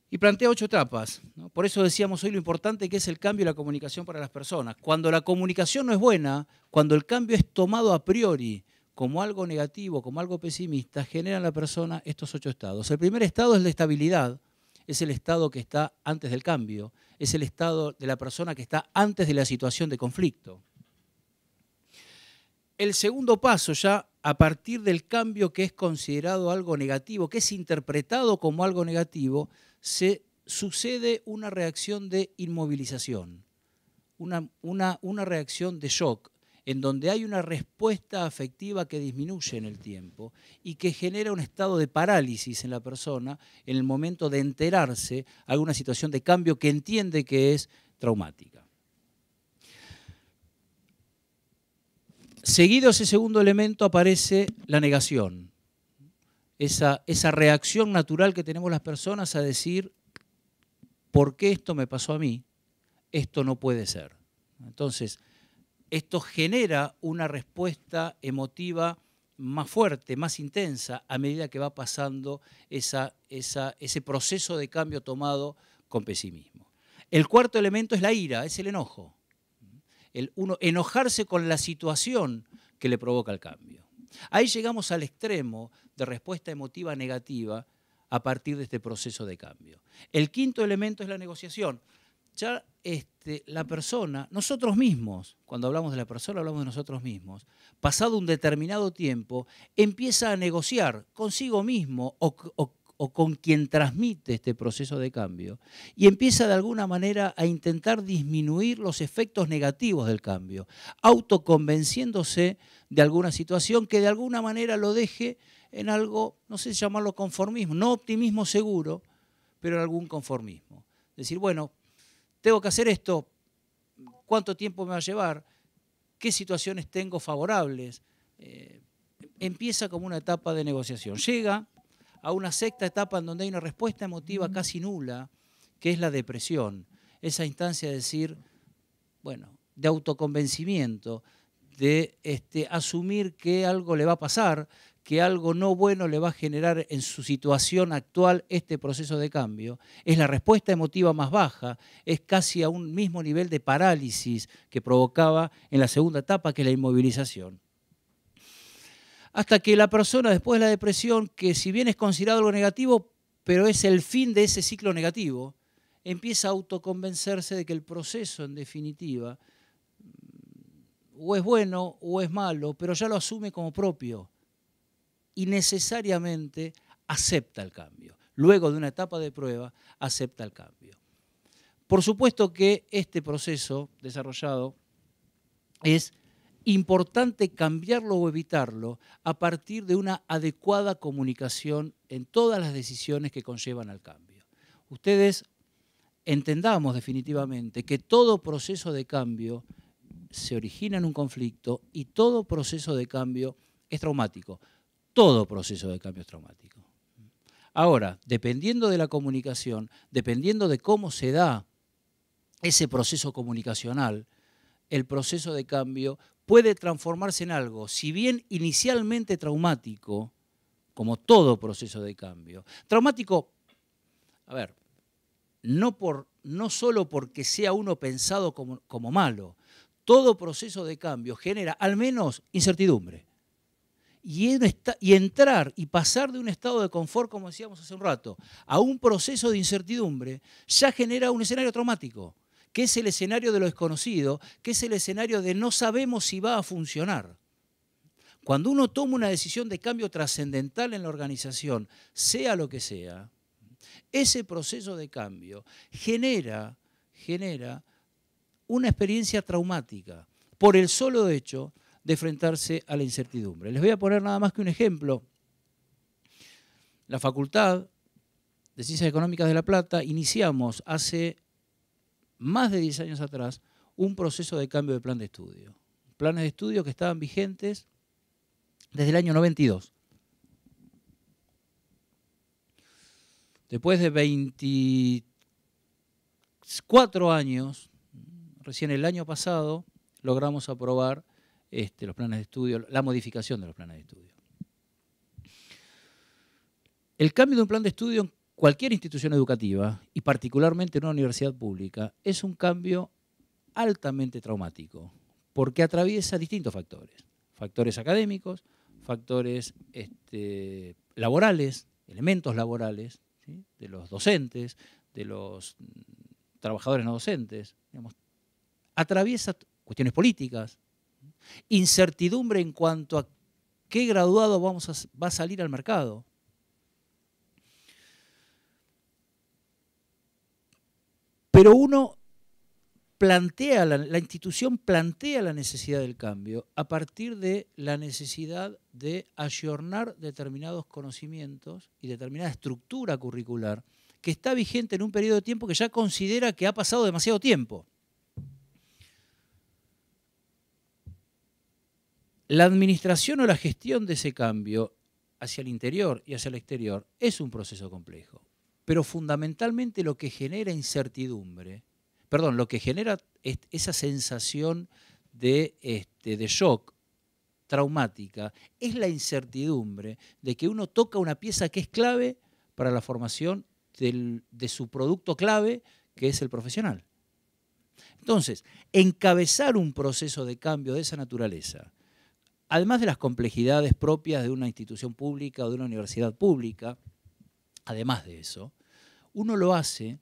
Y plantea ocho etapas. Por eso decíamos hoy lo importante que es el cambio y la comunicación para las personas. Cuando la comunicación no es buena, cuando el cambio es tomado a priori como algo negativo, como algo pesimista, genera en la persona estos ocho estados. El primer estado es la estabilidad, es el estado que está antes del cambio, es el estado de la persona que está antes de la situación de conflicto el segundo paso ya a partir del cambio que es considerado algo negativo, que es interpretado como algo negativo, se sucede una reacción de inmovilización, una, reacción de shock, en donde hay una respuesta afectiva que disminuye en el tiempo y que genera un estado de parálisis en la persona en el momento de enterarse alguna situación de cambio que entiende que es traumática. Seguido ese segundo elemento aparece la negación, esa, reacción natural que tenemos las personas a decir, ¿por qué esto me pasó a mí? Esto no puede ser. Entonces, esto genera una respuesta emotiva más fuerte, más intensa, a medida que va pasando ese proceso de cambio tomado con pesimismo. El cuarto elemento es la ira, es el enojo el uno enojarse con la situación que le provoca el cambio. Ahí llegamos al extremo de respuesta emotiva negativa a partir de este proceso de cambio. El quinto elemento es la negociación. Ya este, la persona, nosotros mismos, cuando hablamos de la persona hablamos de nosotros mismos, pasado un determinado tiempo empieza a negociar consigo mismo o, o con quien transmite este proceso de cambio y empieza de alguna manera a intentar disminuir los efectos negativos del cambio, autoconvenciéndose de alguna situación que de alguna manera lo deje en algo, no sé llamarlo conformismo, no optimismo seguro, pero en algún conformismo. Es Decir, bueno, tengo que hacer esto, ¿cuánto tiempo me va a llevar? ¿Qué situaciones tengo favorables? Eh, empieza como una etapa de negociación. Llega a una sexta etapa en donde hay una respuesta emotiva casi nula, que es la depresión. Esa instancia de decir, bueno, de autoconvencimiento, de este, asumir que algo le va a pasar, que algo no bueno le va a generar en su situación actual este proceso de cambio, es la respuesta emotiva más baja, es casi a un mismo nivel de parálisis que provocaba en la segunda etapa, que es la inmovilización hasta que la persona después de la depresión, que si bien es considerado algo negativo, pero es el fin de ese ciclo negativo, empieza a autoconvencerse de que el proceso, en definitiva, o es bueno o es malo, pero ya lo asume como propio y necesariamente acepta el cambio. Luego de una etapa de prueba, acepta el cambio. Por supuesto que este proceso desarrollado es importante cambiarlo o evitarlo a partir de una adecuada comunicación en todas las decisiones que conllevan al cambio. Ustedes entendamos definitivamente que todo proceso de cambio se origina en un conflicto y todo proceso de cambio es traumático. Todo proceso de cambio es traumático. Ahora, dependiendo de la comunicación, dependiendo de cómo se da ese proceso comunicacional, el proceso de cambio puede transformarse en algo, si bien inicialmente traumático, como todo proceso de cambio. Traumático, a ver, no, por, no solo porque sea uno pensado como, malo, todo proceso de cambio genera al menos incertidumbre. Y, y, entrar y pasar de un estado de confort, como decíamos hace un rato, a un proceso de incertidumbre, ya genera un escenario traumático que es el escenario de lo desconocido, que es el escenario de no sabemos si va a funcionar. Cuando uno toma una decisión de cambio trascendental en la organización, sea lo que sea, ese proceso de cambio genera, genera una experiencia traumática por el solo hecho de enfrentarse a la incertidumbre. Les voy a poner nada más que un ejemplo. La Facultad de Ciencias Económicas de La Plata iniciamos hace más de 10 años atrás, un proceso de cambio de plan de estudio. Planes de estudio que estaban vigentes desde el año 92. Después de 24 años, recién el año pasado, logramos aprobar este, los planes de estudio, la modificación de los planes de estudio. El cambio de un plan de estudio cualquier institución educativa y particularmente en una universidad pública es un cambio altamente traumático porque atraviesa distintos factores, factores académicos, factores este, laborales, elementos laborales de los docentes, de los mm, trabajadores no docentes, atraviesa cuestiones políticas, incertidumbre en cuanto a qué graduado vamos va a salir al mercado, Pero uno plantea, la, la, institución plantea la necesidad del cambio a partir de la necesidad de ayornar determinados conocimientos y determinada estructura curricular que está vigente en un periodo de tiempo que ya considera que ha pasado demasiado tiempo. La administración o la gestión de ese cambio hacia el interior y hacia el exterior es un proceso complejo pero fundamentalmente lo que genera incertidumbre, perdón, lo que genera esa sensación este, de, shock traumática es la incertidumbre de que uno toca una pieza que es clave para la formación de su producto clave, que es el profesional. Entonces, encabezar un proceso de cambio de esa naturaleza, además de las complejidades propias de una institución pública o de una universidad pública, Además de eso, uno lo hace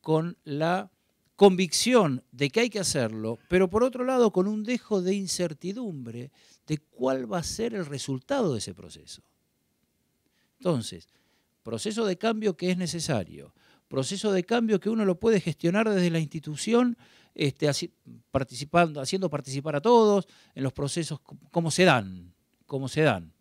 con la convicción de que hay que hacerlo, pero por otro lado con un dejo de incertidumbre de cuál va a ser el resultado de ese proceso. Entonces, proceso de cambio que es necesario, proceso de cambio que uno lo puede gestionar desde la institución, este, participando, haciendo participar a todos en los procesos como se dan, como se dan,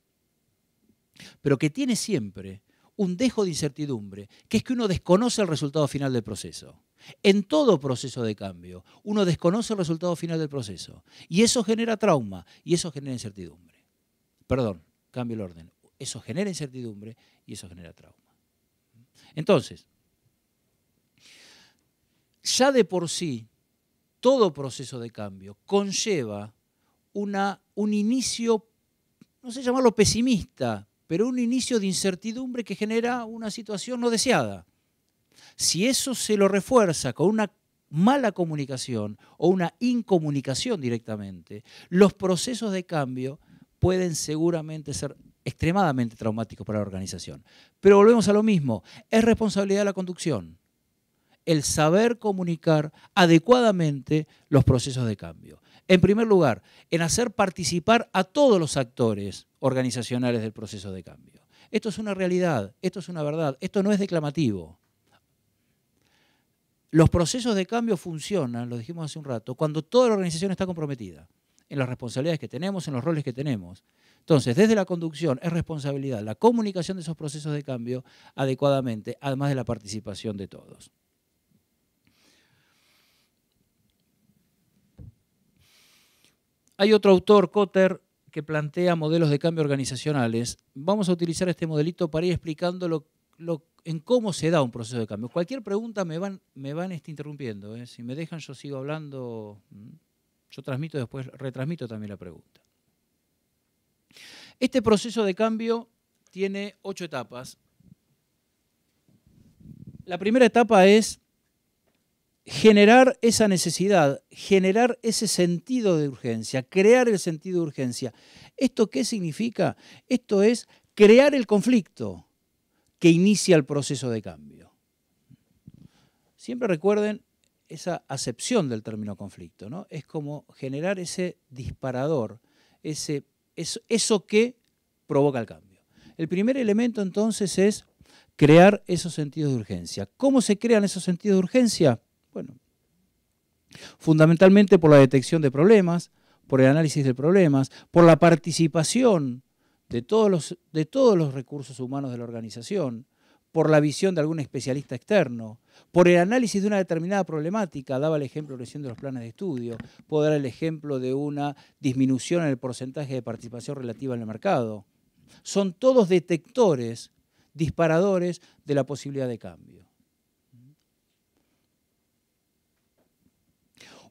pero que tiene siempre un dejo de incertidumbre, que es que uno desconoce el resultado final del proceso. En todo proceso de cambio, uno desconoce el resultado final del proceso. Y eso genera trauma y eso genera incertidumbre. Perdón, cambio el orden. Eso genera incertidumbre y eso genera trauma. Entonces, ya de por sí, todo proceso de cambio conlleva una, un inicio, no sé llamarlo pesimista, pero un inicio de incertidumbre que genera una situación no deseada. Si eso se lo refuerza con una mala comunicación o una incomunicación directamente, los procesos de cambio pueden seguramente ser extremadamente traumáticos para la organización. Pero volvemos a lo mismo, es responsabilidad de la conducción el saber comunicar adecuadamente los procesos de cambio en primer lugar, en hacer participar a todos los actores organizacionales del proceso de cambio. Esto es una realidad, esto es una verdad, esto no es declamativo. Los procesos de cambio funcionan, lo dijimos hace un rato, cuando toda la organización está comprometida en las responsabilidades que tenemos, en los roles que tenemos. Entonces, desde la conducción es responsabilidad la comunicación de esos procesos de cambio adecuadamente, además de la participación de todos. Hay otro autor, Cotter, que plantea modelos de cambio organizacionales. Vamos a utilizar este modelito para ir explicando en cómo se da un proceso de cambio. Cualquier pregunta me van, me van este, interrumpiendo. ¿eh? Si me dejan, yo sigo hablando. Mm. Yo transmito después, retransmito también la pregunta. Este proceso de cambio tiene ocho etapas. La primera etapa es generar esa necesidad, generar ese sentido de urgencia, crear el sentido de urgencia. ¿Esto qué significa? Esto es crear el conflicto que inicia el proceso de cambio. Siempre recuerden esa acepción del término conflicto, ¿no? Es como generar ese disparador, ese, eso que provoca el cambio. El primer elemento entonces es crear esos sentidos de urgencia. ¿Cómo se crean esos sentidos de urgencia? Bueno, fundamentalmente por la detección de problemas, por el análisis de problemas, por la participación de todos los, de todos los recursos humanos de la organización, por la visión de algún especialista externo, por el análisis de una determinada problemática, daba el ejemplo recién de los planes de estudio, puedo dar el ejemplo de una disminución en el porcentaje de participación relativa en el mercado. Son todos detectores, disparadores de la posibilidad de cambio.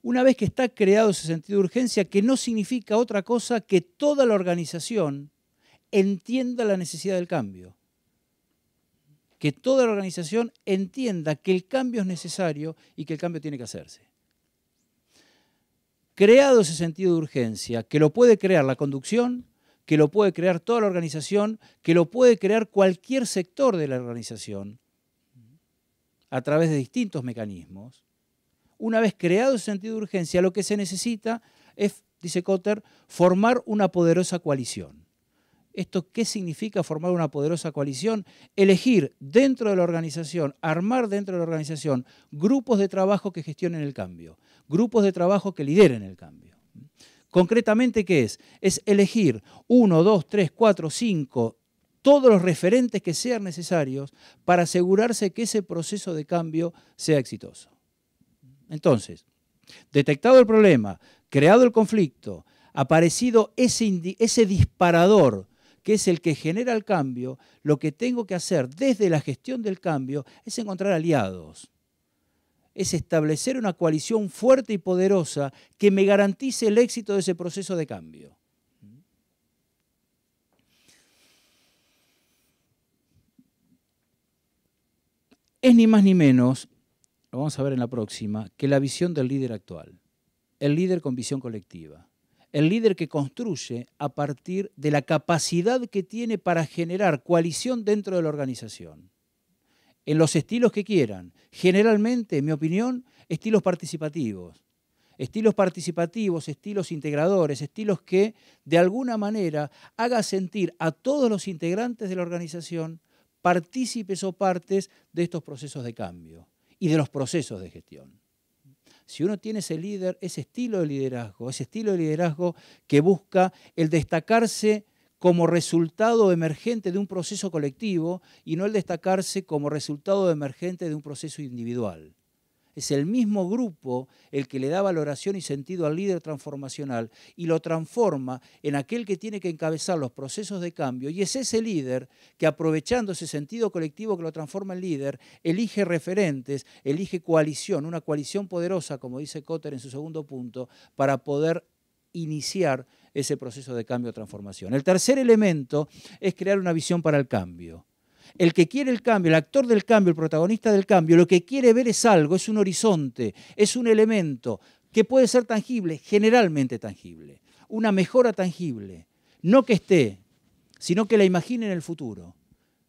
una vez que está creado ese sentido de urgencia, que no significa otra cosa que toda la organización entienda la necesidad del cambio. Que toda la organización entienda que el cambio es necesario y que el cambio tiene que hacerse. Creado ese sentido de urgencia, que lo puede crear la conducción, que lo puede crear toda la organización, que lo puede crear cualquier sector de la organización, a través de distintos mecanismos, una vez creado ese sentido de urgencia, lo que se necesita es, dice Cotter, formar una poderosa coalición. ¿Esto qué significa formar una poderosa coalición? Elegir dentro de la organización, armar dentro de la organización grupos de trabajo que gestionen el cambio, grupos de trabajo que lideren el cambio. Concretamente, ¿qué es? Es elegir uno, dos, tres, cuatro, cinco, todos los referentes que sean necesarios para asegurarse que ese proceso de cambio sea exitoso. Entonces, detectado el problema, creado el conflicto, aparecido ese, ese disparador que es el que genera el cambio, lo que tengo que hacer desde la gestión del cambio es encontrar aliados es establecer una coalición fuerte y poderosa que me garantice el éxito de ese proceso de cambio. Es ni más ni menos lo vamos a ver en la próxima, que la visión del líder actual, el líder con visión colectiva, el líder que construye a partir de la capacidad que tiene para generar coalición dentro de la organización, en los estilos que quieran. Generalmente, en mi opinión, estilos participativos, estilos participativos, estilos integradores, estilos que de alguna manera haga sentir a todos los integrantes de la organización partícipes o partes de estos procesos de cambio y de los procesos de gestión. Si uno tiene ese líder, ese estilo de liderazgo, ese estilo de liderazgo que busca el destacarse como resultado emergente de un proceso colectivo y no el destacarse como resultado emergente de un proceso individual es el mismo grupo el que le da valoración y sentido al líder transformacional y lo transforma en aquel que tiene que encabezar los procesos de cambio y es ese líder que aprovechando ese sentido colectivo que lo transforma en líder, elige referentes, elige coalición, una coalición poderosa, como dice Cotter en su segundo punto, para poder iniciar ese proceso de cambio-transformación. El tercer elemento es crear una visión para el cambio el que quiere el cambio, el actor del cambio, el protagonista del cambio, lo que quiere ver es algo, es un horizonte, es un elemento que puede ser tangible, generalmente tangible, una mejora tangible, no que esté, sino que la imagine en el futuro.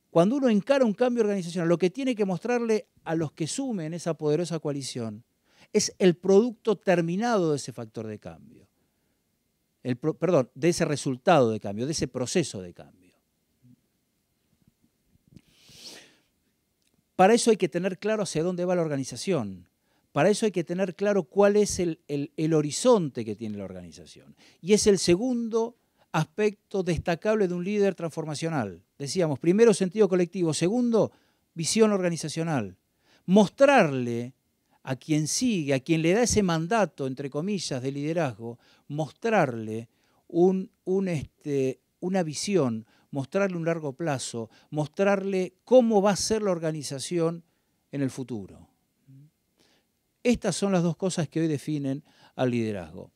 Cuando uno encara un cambio organizacional, lo que tiene que mostrarle a los que sumen esa poderosa coalición es el producto terminado de ese factor de cambio. El, perdón, de ese resultado de cambio, de ese proceso de cambio. Para eso hay que tener claro hacia dónde va la organización. Para eso hay que tener claro cuál es el, horizonte que tiene la organización. Y es el segundo aspecto destacable de un líder transformacional. Decíamos, primero sentido colectivo, segundo visión organizacional. Mostrarle a quien sigue, a quien le da ese mandato, entre comillas, de liderazgo, mostrarle un, un este, una visión, mostrarle un largo plazo, mostrarle cómo va a ser la organización en el futuro. Estas son las dos cosas que hoy definen al liderazgo.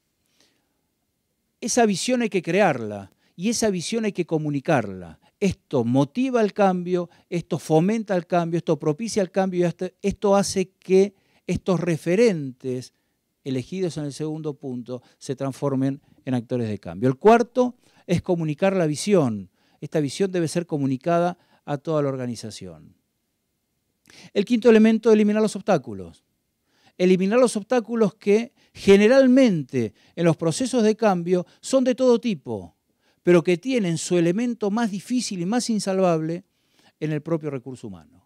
Esa visión hay que crearla y esa visión hay que comunicarla. Esto motiva el cambio, esto fomenta el cambio, esto propicia el cambio y esto hace que estos referentes elegidos en el segundo punto se transformen en actores de cambio. El cuarto es comunicar la visión, esta visión debe ser comunicada a toda la organización. El quinto elemento, eliminar los obstáculos. Eliminar los obstáculos que generalmente en los procesos de cambio son de todo tipo, pero que tienen su elemento más difícil y más insalvable en el propio recurso humano.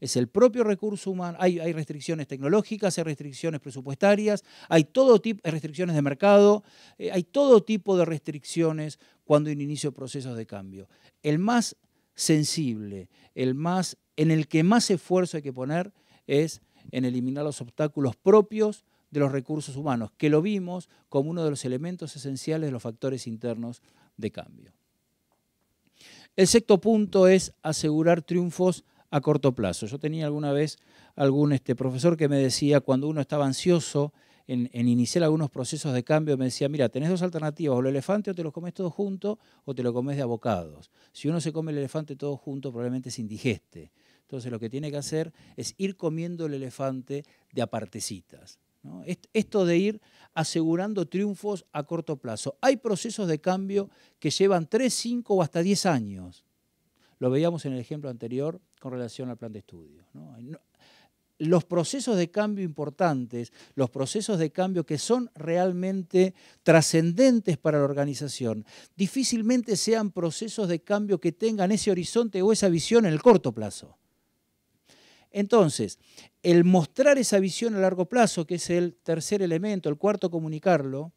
Es el propio recurso humano, hay, restricciones tecnológicas, hay restricciones presupuestarias, hay todo tipo de restricciones de mercado, eh, hay todo tipo de restricciones cuando inicio procesos de cambio. El más sensible, el más, en el que más esfuerzo hay que poner es en eliminar los obstáculos propios de los recursos humanos, que lo vimos como uno de los elementos esenciales de los factores internos de cambio. El sexto punto es asegurar triunfos a corto plazo. Yo tenía alguna vez algún este, profesor que me decía, cuando uno estaba ansioso en, iniciar algunos procesos de cambio, me decía, mira, tenés dos alternativas, o el elefante o te lo comes todo junto o te lo comes de abocados. Si uno se come el elefante todo junto, probablemente se indigeste. Entonces lo que tiene que hacer es ir comiendo el elefante de apartecitas. Esto de ir asegurando triunfos a corto plazo. Hay procesos de cambio que llevan 3, 5 o hasta 10 años. Lo veíamos en el ejemplo anterior con relación al plan de estudio los procesos de cambio importantes, los procesos de cambio que son realmente trascendentes para la organización, difícilmente sean procesos de cambio que tengan ese horizonte o esa visión en el corto plazo. Entonces, el mostrar esa visión a largo plazo, que es el tercer elemento, el cuarto comunicarlo,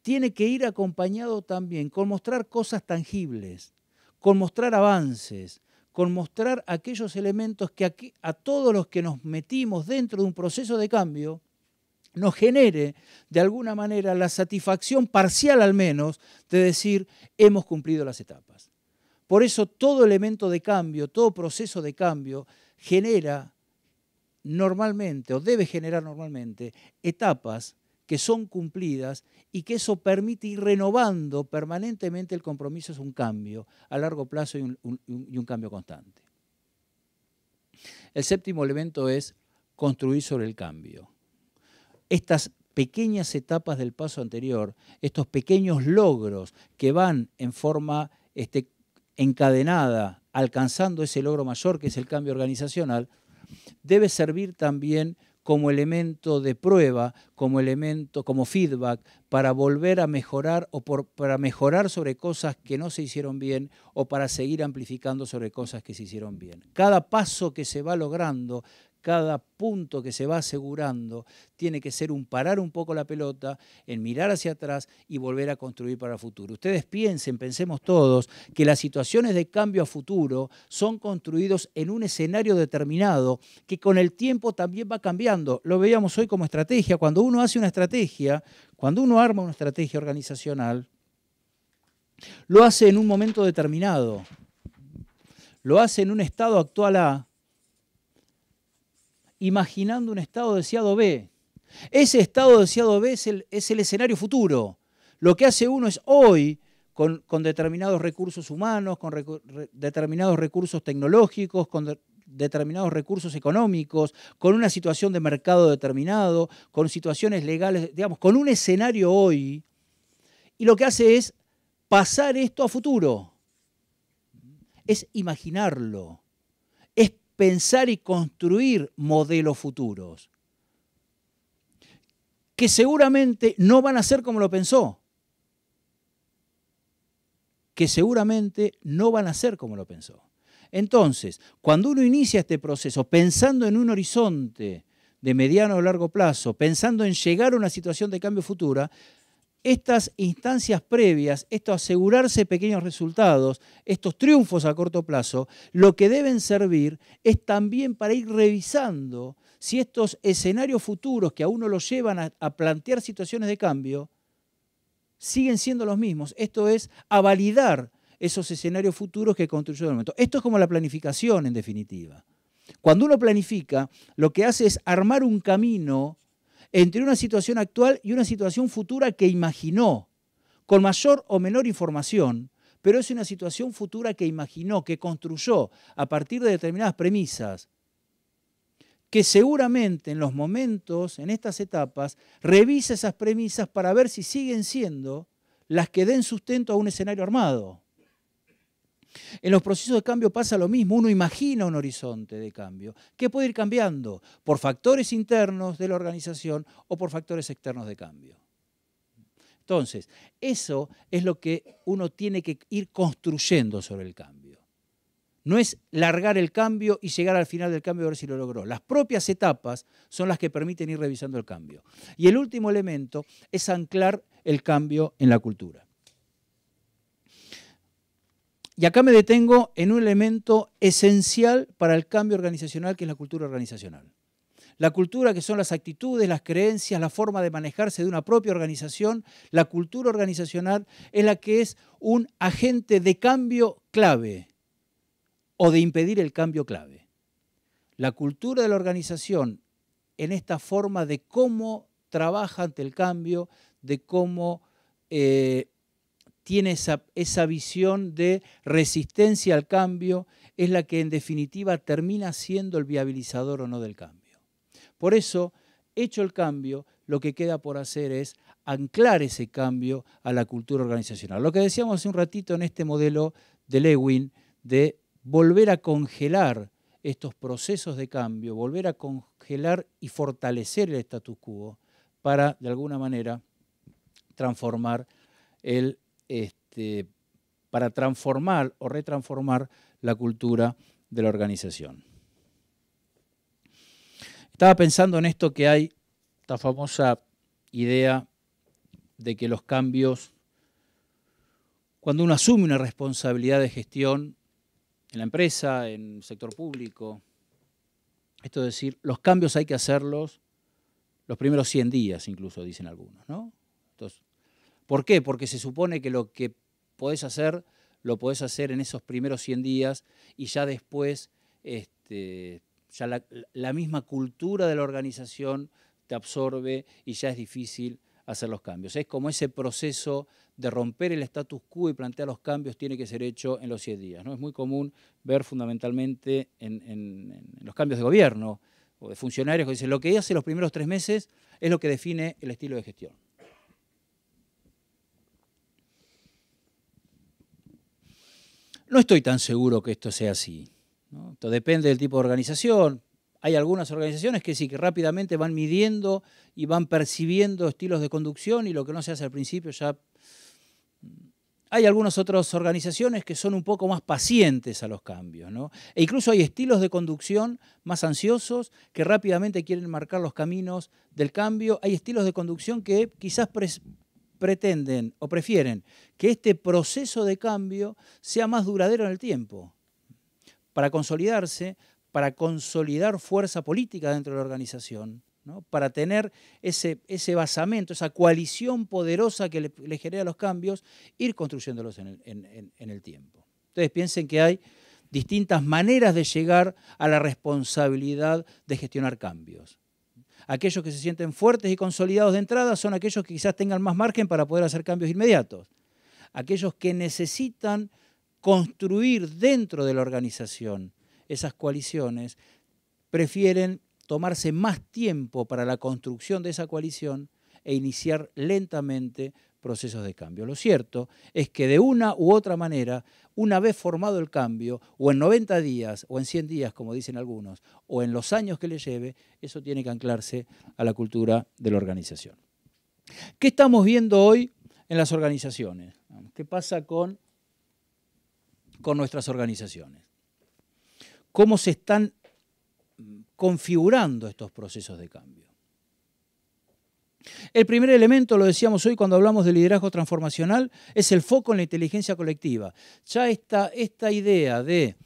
tiene que ir acompañado también con mostrar cosas tangibles, con mostrar avances, con mostrar aquellos elementos que a todos los que nos metimos dentro de un proceso de cambio nos genere de alguna manera la satisfacción parcial al menos de decir hemos cumplido las etapas. Por eso todo elemento de cambio, todo proceso de cambio genera normalmente o debe generar normalmente etapas que son cumplidas y que eso permite ir renovando permanentemente el compromiso, es un cambio a largo plazo y un, cambio constante. El séptimo elemento es construir sobre el cambio. Estas pequeñas etapas del paso anterior, estos pequeños logros que van en forma este, encadenada, alcanzando ese logro mayor que es el cambio organizacional, debe servir también como elemento de prueba, como elemento, como feedback, para volver a mejorar o para mejorar sobre cosas que no se hicieron bien o para seguir amplificando sobre cosas que se hicieron bien. Cada paso que se va logrando cada punto que se va asegurando tiene que ser un parar un poco la pelota, en mirar hacia atrás y volver a construir para el futuro. Ustedes piensen, pensemos todos, que las situaciones de cambio a futuro son construidos en un escenario determinado que con el tiempo también va cambiando. Lo veíamos hoy como estrategia. Cuando uno hace una estrategia, cuando uno arma una estrategia organizacional, lo hace en un momento determinado, lo hace en un estado actual A imaginando un estado deseado B. Ese estado deseado B es el, escenario futuro. Lo que hace uno es hoy, con, determinados recursos humanos, con determinados recursos tecnológicos, con determinados recursos económicos, con una situación de mercado determinado, con situaciones legales, digamos, con un escenario hoy, y lo que hace es pasar esto a futuro, es imaginarlo pensar y construir modelos futuros, que seguramente no van a ser como lo pensó, que seguramente no van a ser como lo pensó. Entonces, cuando uno inicia este proceso pensando en un horizonte de mediano o largo plazo, pensando en llegar a una situación de cambio futura, estas instancias previas, esto asegurarse pequeños resultados, estos triunfos a corto plazo, lo que deben servir es también para ir revisando si estos escenarios futuros que a uno lo llevan a, a plantear situaciones de cambio siguen siendo los mismos. Esto es a validar esos escenarios futuros que construyó el momento. Esto es como la planificación en definitiva. Cuando uno planifica, lo que hace es armar un camino entre una situación actual y una situación futura que imaginó, con mayor o menor información, pero es una situación futura que imaginó, que construyó a partir de determinadas premisas, que seguramente en los momentos, en estas etapas, revisa esas premisas para ver si siguen siendo las que den sustento a un escenario armado. En los procesos de cambio pasa lo mismo, uno imagina un horizonte de cambio que puede ir cambiando por factores internos de la organización o por factores externos de cambio. Entonces, eso es lo que uno tiene que ir construyendo sobre el cambio. No es largar el cambio y llegar al final del cambio y ver si lo logró. Las propias etapas son las que permiten ir revisando el cambio. Y el último elemento es anclar el cambio en la cultura. Y acá me detengo en un elemento esencial para el cambio organizacional, que es la cultura organizacional. La cultura que son las actitudes, las creencias, la forma de manejarse de una propia organización, la cultura organizacional es la que es un agente de cambio clave o de impedir el cambio clave. La cultura de la organización en esta forma de cómo trabaja ante el cambio, de cómo eh, tiene esa, esa visión de resistencia al cambio, es la que en definitiva termina siendo el viabilizador o no del cambio. Por eso, hecho el cambio, lo que queda por hacer es anclar ese cambio a la cultura organizacional. Lo que decíamos hace un ratito en este modelo de Lewin, de volver a congelar estos procesos de cambio, volver a congelar y fortalecer el status quo para, de alguna manera, transformar el este, para transformar o retransformar la cultura de la organización. Estaba pensando en esto que hay, esta famosa idea de que los cambios, cuando uno asume una responsabilidad de gestión en la empresa, en el sector público, esto es decir, los cambios hay que hacerlos los primeros 100 días, incluso dicen algunos, ¿no? Entonces, ¿Por qué? Porque se supone que lo que podés hacer, lo podés hacer en esos primeros 100 días y ya después este, ya la, misma cultura de la organización te absorbe y ya es difícil hacer los cambios. Es como ese proceso de romper el status quo y plantear los cambios tiene que ser hecho en los 100 días. ¿no? Es muy común ver fundamentalmente en, en, los cambios de gobierno o de funcionarios que dicen lo que hace los primeros tres meses es lo que define el estilo de gestión. No estoy tan seguro que esto sea así. Esto depende del tipo de organización. Hay algunas organizaciones que sí, que rápidamente van midiendo y van percibiendo estilos de conducción y lo que no se hace al principio ya... Mm. Hay algunas otras organizaciones que son un poco más pacientes a los cambios, E incluso hay estilos de conducción más ansiosos que rápidamente quieren marcar los caminos del cambio. Hay estilos de conducción que quizás pretenden o prefieren que este proceso de cambio sea más duradero en el tiempo, para consolidarse, para consolidar fuerza política dentro de la organización, para tener ese, ese basamento, esa coalición poderosa que le, genera los cambios, ir construyéndolos en el, en el tiempo. Entonces piensen que hay distintas maneras de llegar a la responsabilidad de gestionar cambios. Aquellos que se sienten fuertes y consolidados de entrada son aquellos que quizás tengan más margen para poder hacer cambios inmediatos. Aquellos que necesitan construir dentro de la organización esas coaliciones prefieren tomarse más tiempo para la construcción de esa coalición e iniciar lentamente procesos de cambio. Lo cierto es que de una u otra manera una vez formado el cambio, o en 90 días, o en 100 días, como dicen algunos, o en los años que le lleve, eso tiene que anclarse a la cultura de la organización. ¿Qué estamos viendo hoy en las organizaciones? ¿Qué pasa con, con nuestras organizaciones? ¿Cómo se están mm, configurando estos procesos de cambio? El primer elemento, lo decíamos hoy cuando hablamos de liderazgo transformacional, es el foco en la inteligencia colectiva. Ya esta, esta idea de,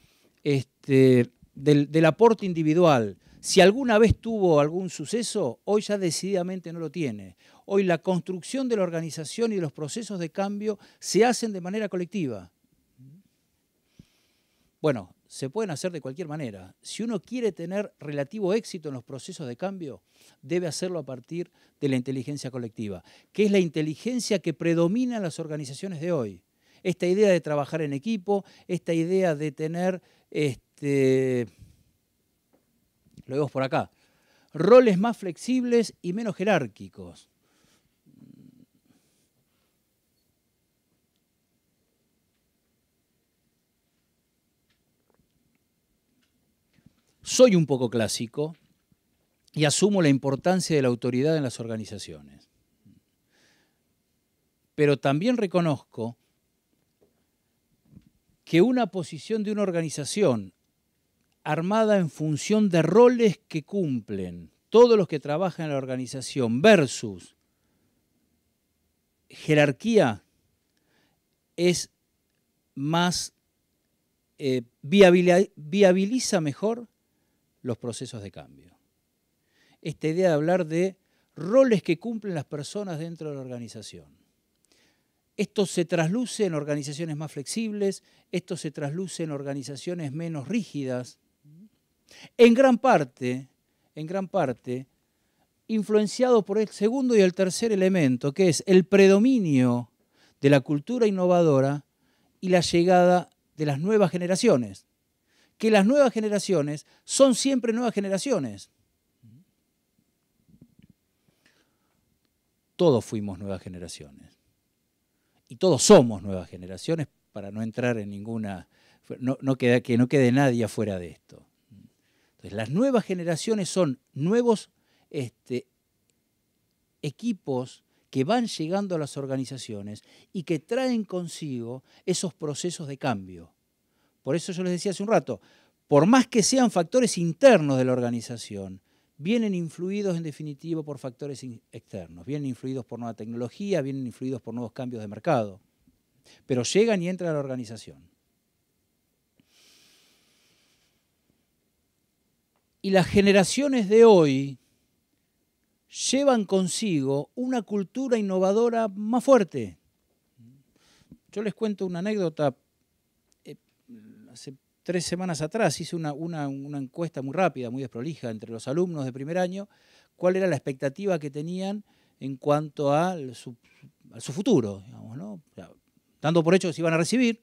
este, del, del aporte individual, si alguna vez tuvo algún suceso, hoy ya decididamente no lo tiene. Hoy la construcción de la organización y los procesos de cambio se hacen de manera colectiva. Bueno, se pueden hacer de cualquier manera. Si uno quiere tener relativo éxito en los procesos de cambio, debe hacerlo a partir de la inteligencia colectiva, que es la inteligencia que predomina en las organizaciones de hoy. Esta idea de trabajar en equipo, esta idea de tener, este, lo vemos por acá, roles más flexibles y menos jerárquicos. soy un poco clásico y asumo la importancia de la autoridad en las organizaciones. Pero también reconozco que una posición de una organización armada en función de roles que cumplen todos los que trabajan en la organización versus jerarquía es más eh, viabiliza mejor los procesos de cambio. Esta idea de hablar de roles que cumplen las personas dentro de la organización. Esto se trasluce en organizaciones más flexibles, esto se trasluce en organizaciones menos rígidas. En gran parte, en gran parte, influenciado por el segundo y el tercer elemento, que es el predominio de la cultura innovadora y la llegada de las nuevas generaciones, que las nuevas generaciones son siempre nuevas generaciones. Todos fuimos nuevas generaciones. Y todos somos nuevas generaciones para no entrar en ninguna, no, que no quede nadie afuera de esto. Entonces, las nuevas generaciones son nuevos este, equipos que van llegando a las organizaciones y que traen consigo esos procesos de cambio. Por eso yo les decía hace un rato, por más que sean factores internos de la organización, vienen influidos en definitivo por factores externos, vienen influidos por nueva tecnología, vienen influidos por nuevos cambios de mercado, pero llegan y entran a la organización. Y las generaciones de hoy llevan consigo una cultura innovadora más fuerte. Yo les cuento una anécdota hace tres semanas atrás hice una, encuesta muy rápida, muy desprolija, entre los alumnos de primer año, cuál era la expectativa que tenían en cuanto a su, futuro, digamos, ¿no? dando por hecho que se iban a recibir,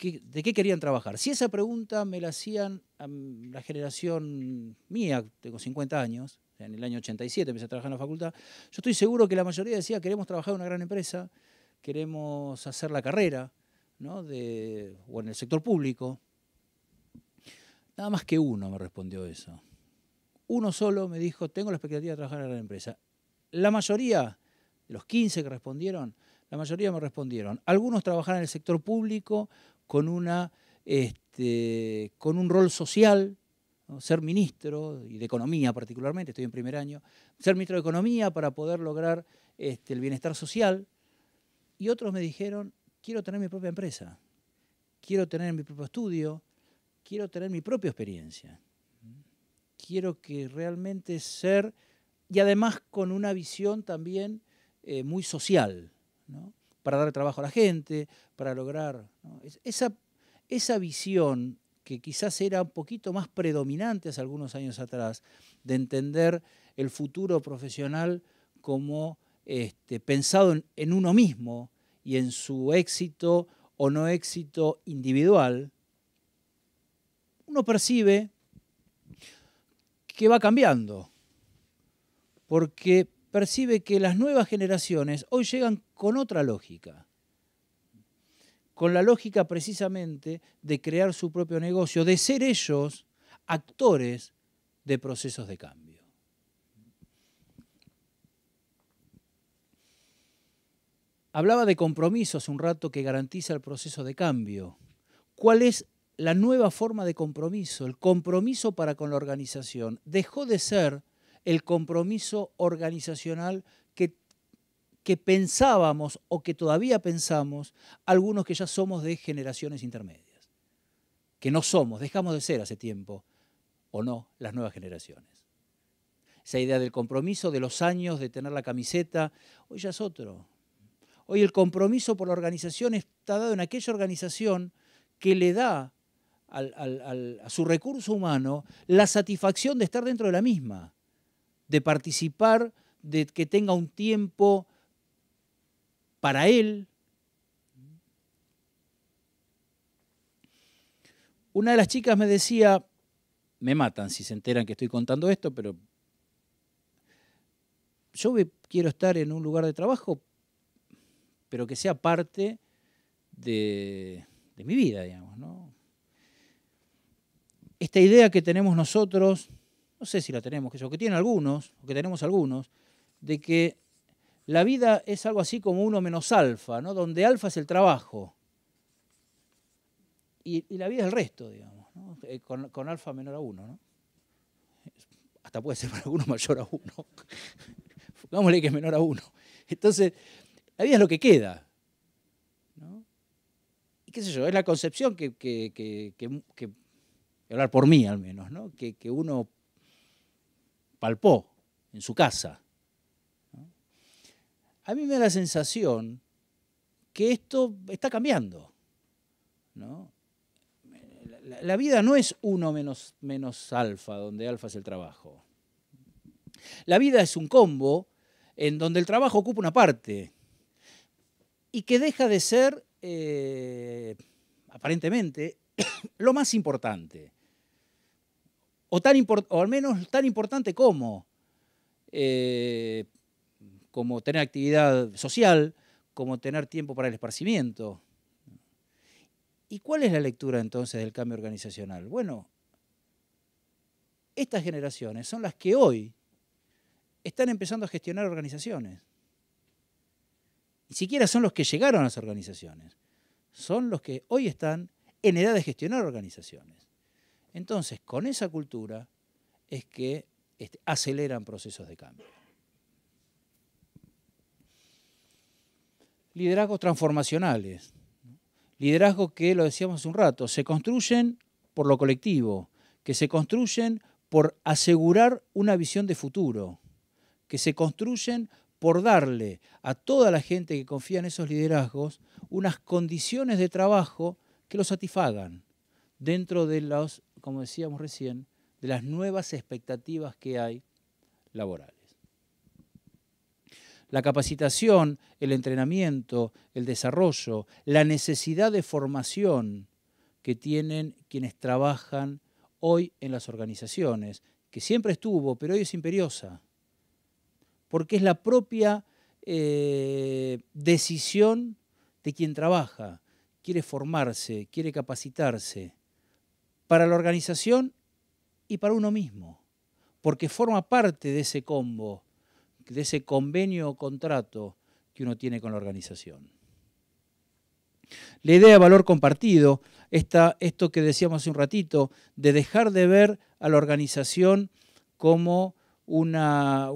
¿de qué querían trabajar? Si esa pregunta me la hacían a la generación mía, tengo 50 años, en el año 87 empecé a trabajar en la facultad, yo estoy seguro que la mayoría decía, queremos trabajar en una gran empresa, queremos hacer la carrera, de, o en el sector público. Nada más que uno me respondió eso. Uno solo me dijo, tengo la expectativa de trabajar en la empresa. La mayoría, de los 15 que respondieron, la mayoría me respondieron. Algunos trabajan en el sector público con, una, este, con un rol social, ser ministro, y de economía particularmente, estoy en primer año, ser ministro de economía para poder lograr este, el bienestar social. Y otros me dijeron, quiero tener mi propia empresa, quiero tener mi propio estudio, quiero tener mi propia experiencia. Quiero que realmente ser, y además con una visión también eh, muy social, para dar trabajo a la gente, para lograr esa, visión que quizás era un poquito más predominante hace algunos años atrás, de entender el futuro profesional como este, pensado en uno mismo, y en su éxito o no éxito individual, uno percibe que va cambiando, porque percibe que las nuevas generaciones hoy llegan con otra lógica, con la lógica precisamente de crear su propio negocio, de ser ellos actores de procesos de cambio. Hablaba de compromiso hace un rato que garantiza el proceso de cambio. ¿Cuál es la nueva forma de compromiso? El compromiso para con la organización. Dejó de ser el compromiso organizacional que, que pensábamos o que todavía pensamos algunos que ya somos de generaciones intermedias. Que no somos, dejamos de ser hace tiempo, o no, las nuevas generaciones. Esa idea del compromiso, de los años, de tener la camiseta, hoy ya es otro Hoy el compromiso por la organización está dado en aquella organización que le da a su recurso humano la satisfacción de estar dentro de la misma, de participar, de que tenga un tiempo para él. Una de las chicas me decía, me matan si se enteran que estoy contando esto, pero yo quiero estar en un lugar de trabajo pero que sea parte de, mi vida, digamos. ¿no? Esta idea que tenemos nosotros, no sé si la tenemos, que, que tienen algunos, o que tenemos algunos, de que la vida es algo así como uno menos alfa, ¿no? donde alfa es el trabajo y, la vida es el resto, digamos, eh, con, alfa menor a uno. ¿no? Hasta puede ser para algunos mayor a uno. Pongámosle que es menor a uno. Entonces, la vida es lo que queda. ¿no? Y qué sé yo, es la concepción que, hablar por mí al menos, ¿no? que, uno palpó en su casa. A mí me da la sensación que esto está cambiando. ¿no? La, vida no es uno menos alfa, donde alfa es el trabajo. La vida es un combo en donde el trabajo ocupa una parte y que deja de ser, eh, aparentemente, lo más importante. O, al menos tan importante como, eh, como tener actividad social, como tener tiempo para el esparcimiento. ¿Y cuál es la lectura entonces del cambio organizacional? Bueno, estas generaciones son las que hoy están empezando a gestionar organizaciones ni siquiera son los que llegaron a las organizaciones, son los que hoy están en edad de gestionar organizaciones. Entonces, con esa cultura es que este, aceleran procesos de cambio. Liderazgos transformacionales. Liderazgos que, lo decíamos hace un rato, se construyen por lo colectivo, que se construyen por asegurar una visión de futuro, que se construyen por darle a toda la gente que confía en esos liderazgos unas condiciones de trabajo que los satisfagan dentro de los, como decíamos recién, de las nuevas expectativas que hay laborales. La capacitación, el entrenamiento, el desarrollo, la necesidad de formación que tienen quienes trabajan hoy en las organizaciones, que siempre estuvo, pero hoy es imperiosa porque es la propia eh, decisión de quien trabaja, quiere formarse, quiere capacitarse, para la organización y para uno mismo, porque forma parte de ese combo, de ese convenio o contrato que uno tiene con la organización. La idea de valor compartido, esto que decíamos hace un ratito, de dejar de ver a la organización como una,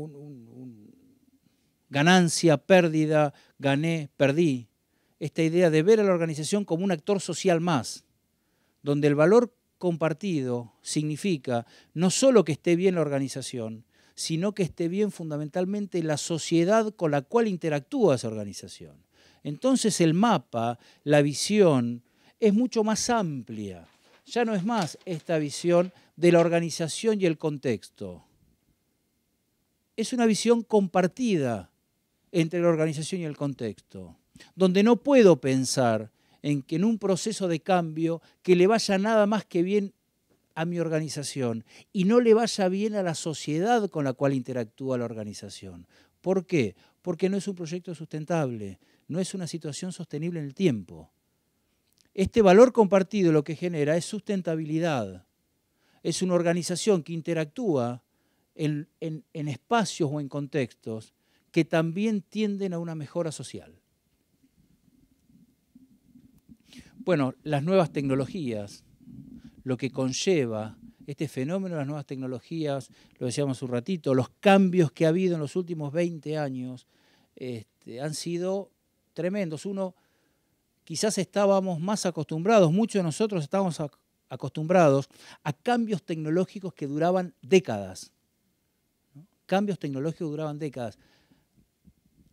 ganancia, pérdida, gané, perdí. Esta idea de ver a la organización como un actor social más, donde el valor compartido significa no solo que esté bien la organización, sino que esté bien fundamentalmente la sociedad con la cual interactúa esa organización. Entonces el mapa, la visión, es mucho más amplia. Ya no es más esta visión de la organización y el contexto. Es una visión compartida entre la organización y el contexto, donde no puedo pensar en que en un proceso de cambio que le vaya nada más que bien a mi organización y no le vaya bien a la sociedad con la cual interactúa la organización. ¿Por qué? Porque no es un proyecto sustentable, no es una situación sostenible en el tiempo. Este valor compartido lo que genera es sustentabilidad. Es una organización que interactúa en, en espacios o en contextos que también tienden a una mejora social. Bueno, las nuevas tecnologías, lo que conlleva este fenómeno de las nuevas tecnologías, lo decíamos un ratito, los cambios que ha habido en los últimos 20 años este, han sido tremendos. Uno, quizás estábamos más acostumbrados, muchos de nosotros estábamos acostumbrados a cambios tecnológicos que duraban décadas. Cambios tecnológicos duraban décadas.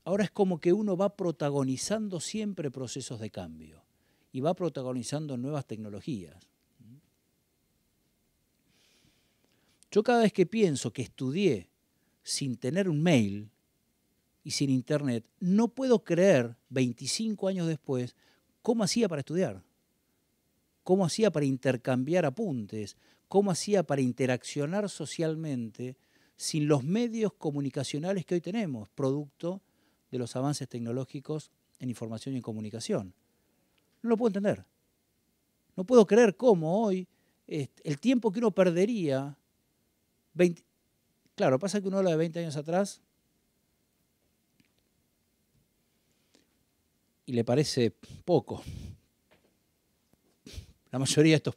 Ahora es como que uno va protagonizando siempre procesos de cambio y va protagonizando nuevas tecnologías. Yo cada vez que pienso que estudié sin tener un mail y sin internet, no puedo creer 25 años después cómo hacía para estudiar, cómo hacía para intercambiar apuntes, cómo hacía para interaccionar socialmente sin los medios comunicacionales que hoy tenemos, producto de los avances tecnológicos en información y en comunicación. No lo puedo entender. No puedo creer cómo hoy este, el tiempo que uno perdería, claro, pasa que uno habla de 20 años atrás y le parece poco. La mayoría de,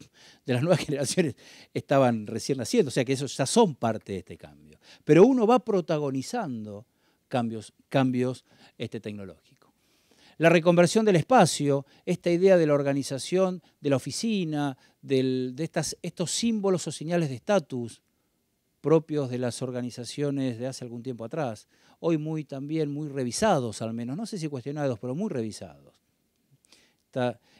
de las nuevas generaciones estaban recién naciendo, o sea que esos ya son parte de este cambio. Pero uno va protagonizando cambios, cambios este, tecnológicos. La reconversión del espacio, esta idea de la organización de la oficina, de estas, estos símbolos o señales de estatus propios de las organizaciones de hace algún tiempo atrás, hoy muy también muy revisados al menos, no sé si cuestionados, pero muy revisados.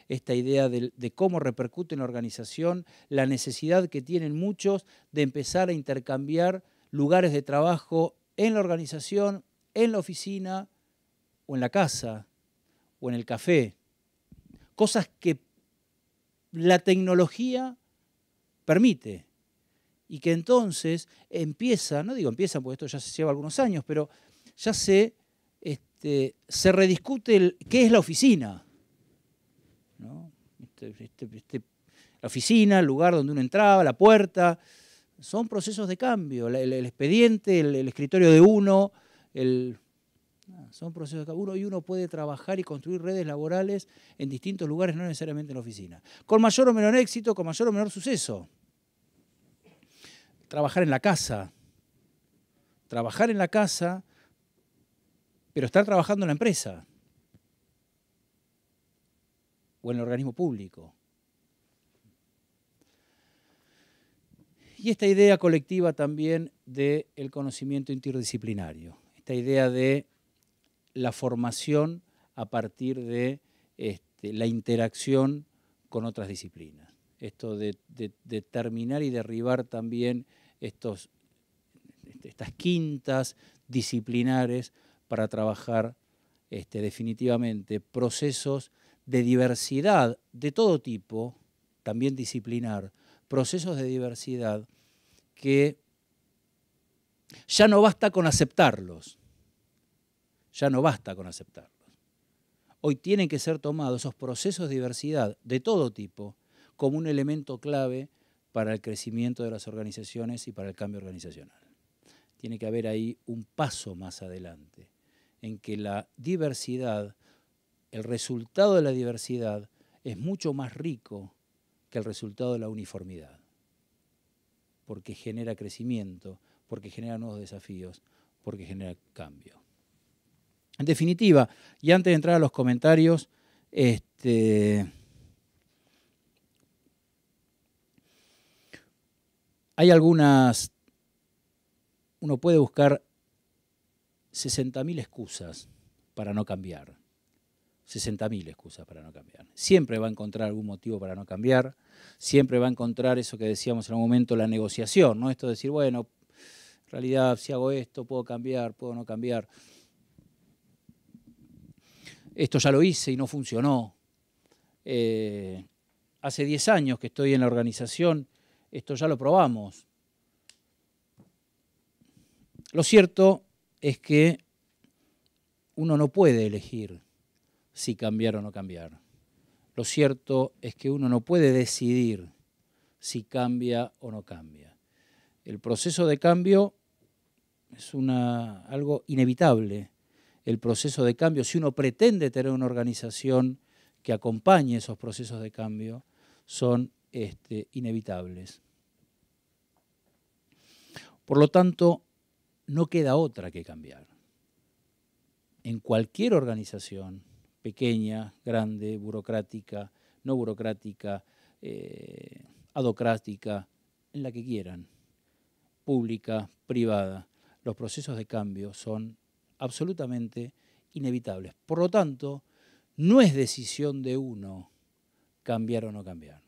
Esta, idea de, cómo repercute en la organización la necesidad que tienen muchos de empezar a intercambiar lugares de trabajo en la organización en la oficina o en la casa o en el café. Cosas que la tecnología permite y que entonces empieza, no digo empieza porque esto ya se lleva algunos años, pero ya se, este, se rediscute qué es la oficina. Este, este, la oficina, el lugar donde uno entraba, la puerta, son procesos de cambio, el, expediente, el escritorio de uno, son procesos que uno y uno puede trabajar y construir redes laborales en distintos lugares, no necesariamente en la oficina. Con mayor o menor éxito, con mayor o menor suceso. Trabajar en la casa. Trabajar en la casa, pero estar trabajando en la empresa. O en el organismo público. Y esta idea colectiva también del conocimiento interdisciplinario idea de la formación a partir de este, la interacción con otras disciplinas. Esto de, terminar y derribar también estos, este, estas quintas disciplinares para trabajar este, definitivamente procesos de diversidad de todo tipo, también disciplinar, procesos de diversidad que ya no basta con aceptarlos, ya no basta con aceptarlos. Hoy tienen que ser tomados esos procesos de diversidad de todo tipo como un elemento clave para el crecimiento de las organizaciones y para el cambio organizacional. Tiene que haber ahí un paso más adelante en que la diversidad, el resultado de la diversidad es mucho más rico que el resultado de la uniformidad, porque genera crecimiento, porque genera nuevos desafíos, porque genera cambio. En definitiva, y antes de entrar a los comentarios, este, hay algunas, uno puede buscar 60.000 excusas para no cambiar. 60.000 excusas para no cambiar. Siempre va a encontrar algún motivo para no cambiar, siempre va a encontrar eso que decíamos en un momento, la negociación, ¿no? Esto de decir, bueno, en realidad si hago esto, puedo cambiar, puedo no cambiar esto ya lo hice y no funcionó. Eh, hace 10 años que estoy en la organización, esto ya lo probamos. Lo cierto es que uno no puede elegir si cambiar o no cambiar. Lo cierto es que uno no puede decidir si cambia o no cambia. El proceso de cambio es algo inevitable el proceso de cambio, si uno pretende tener una organización que acompañe esos procesos de cambio, son este, inevitables. Por lo tanto, no queda otra que cambiar. En cualquier organización, pequeña, grande, burocrática, no burocrática, eh, adocrática, en la que quieran, pública, privada, los procesos de cambio son absolutamente inevitables. Por lo tanto, no es decisión de uno cambiar o no cambiar.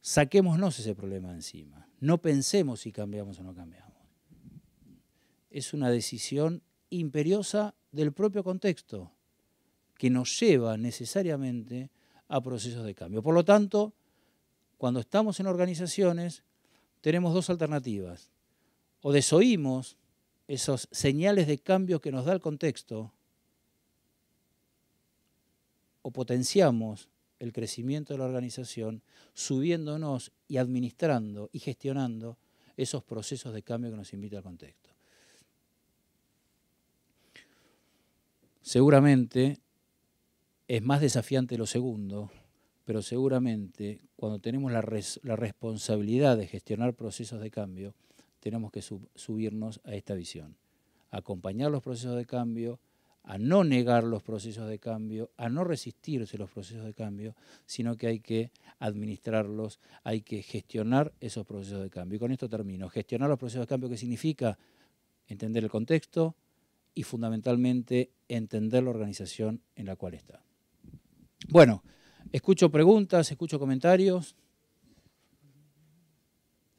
Saquémonos ese problema encima. No pensemos si cambiamos o no cambiamos. Es una decisión imperiosa del propio contexto que nos lleva necesariamente a procesos de cambio. Por lo tanto, cuando estamos en organizaciones, tenemos dos alternativas. O desoímos esos señales de cambio que nos da el contexto, o potenciamos el crecimiento de la organización subiéndonos y administrando y gestionando esos procesos de cambio que nos invita el contexto. Seguramente es más desafiante lo segundo, pero seguramente cuando tenemos la, la responsabilidad de gestionar procesos de cambio, tenemos que subirnos a esta visión, acompañar los procesos de cambio, a no negar los procesos de cambio, a no resistirse los procesos de cambio, sino que hay que administrarlos, hay que gestionar esos procesos de cambio. Y con esto termino. Gestionar los procesos de cambio, ¿qué significa? Entender el contexto y fundamentalmente entender la organización en la cual está. Bueno, escucho preguntas, escucho comentarios.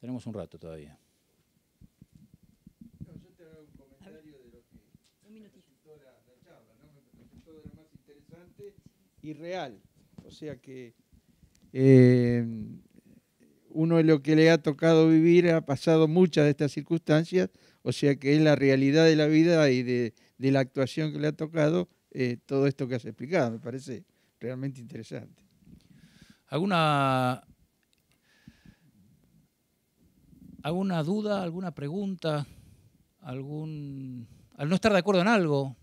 Tenemos un rato todavía. irreal, O sea que eh, uno de lo que le ha tocado vivir ha pasado muchas de estas circunstancias, o sea que es la realidad de la vida y de, la actuación que le ha tocado eh, todo esto que has explicado. Me parece realmente interesante. ¿Alguna, alguna duda, alguna pregunta, algún, al no estar de acuerdo en algo,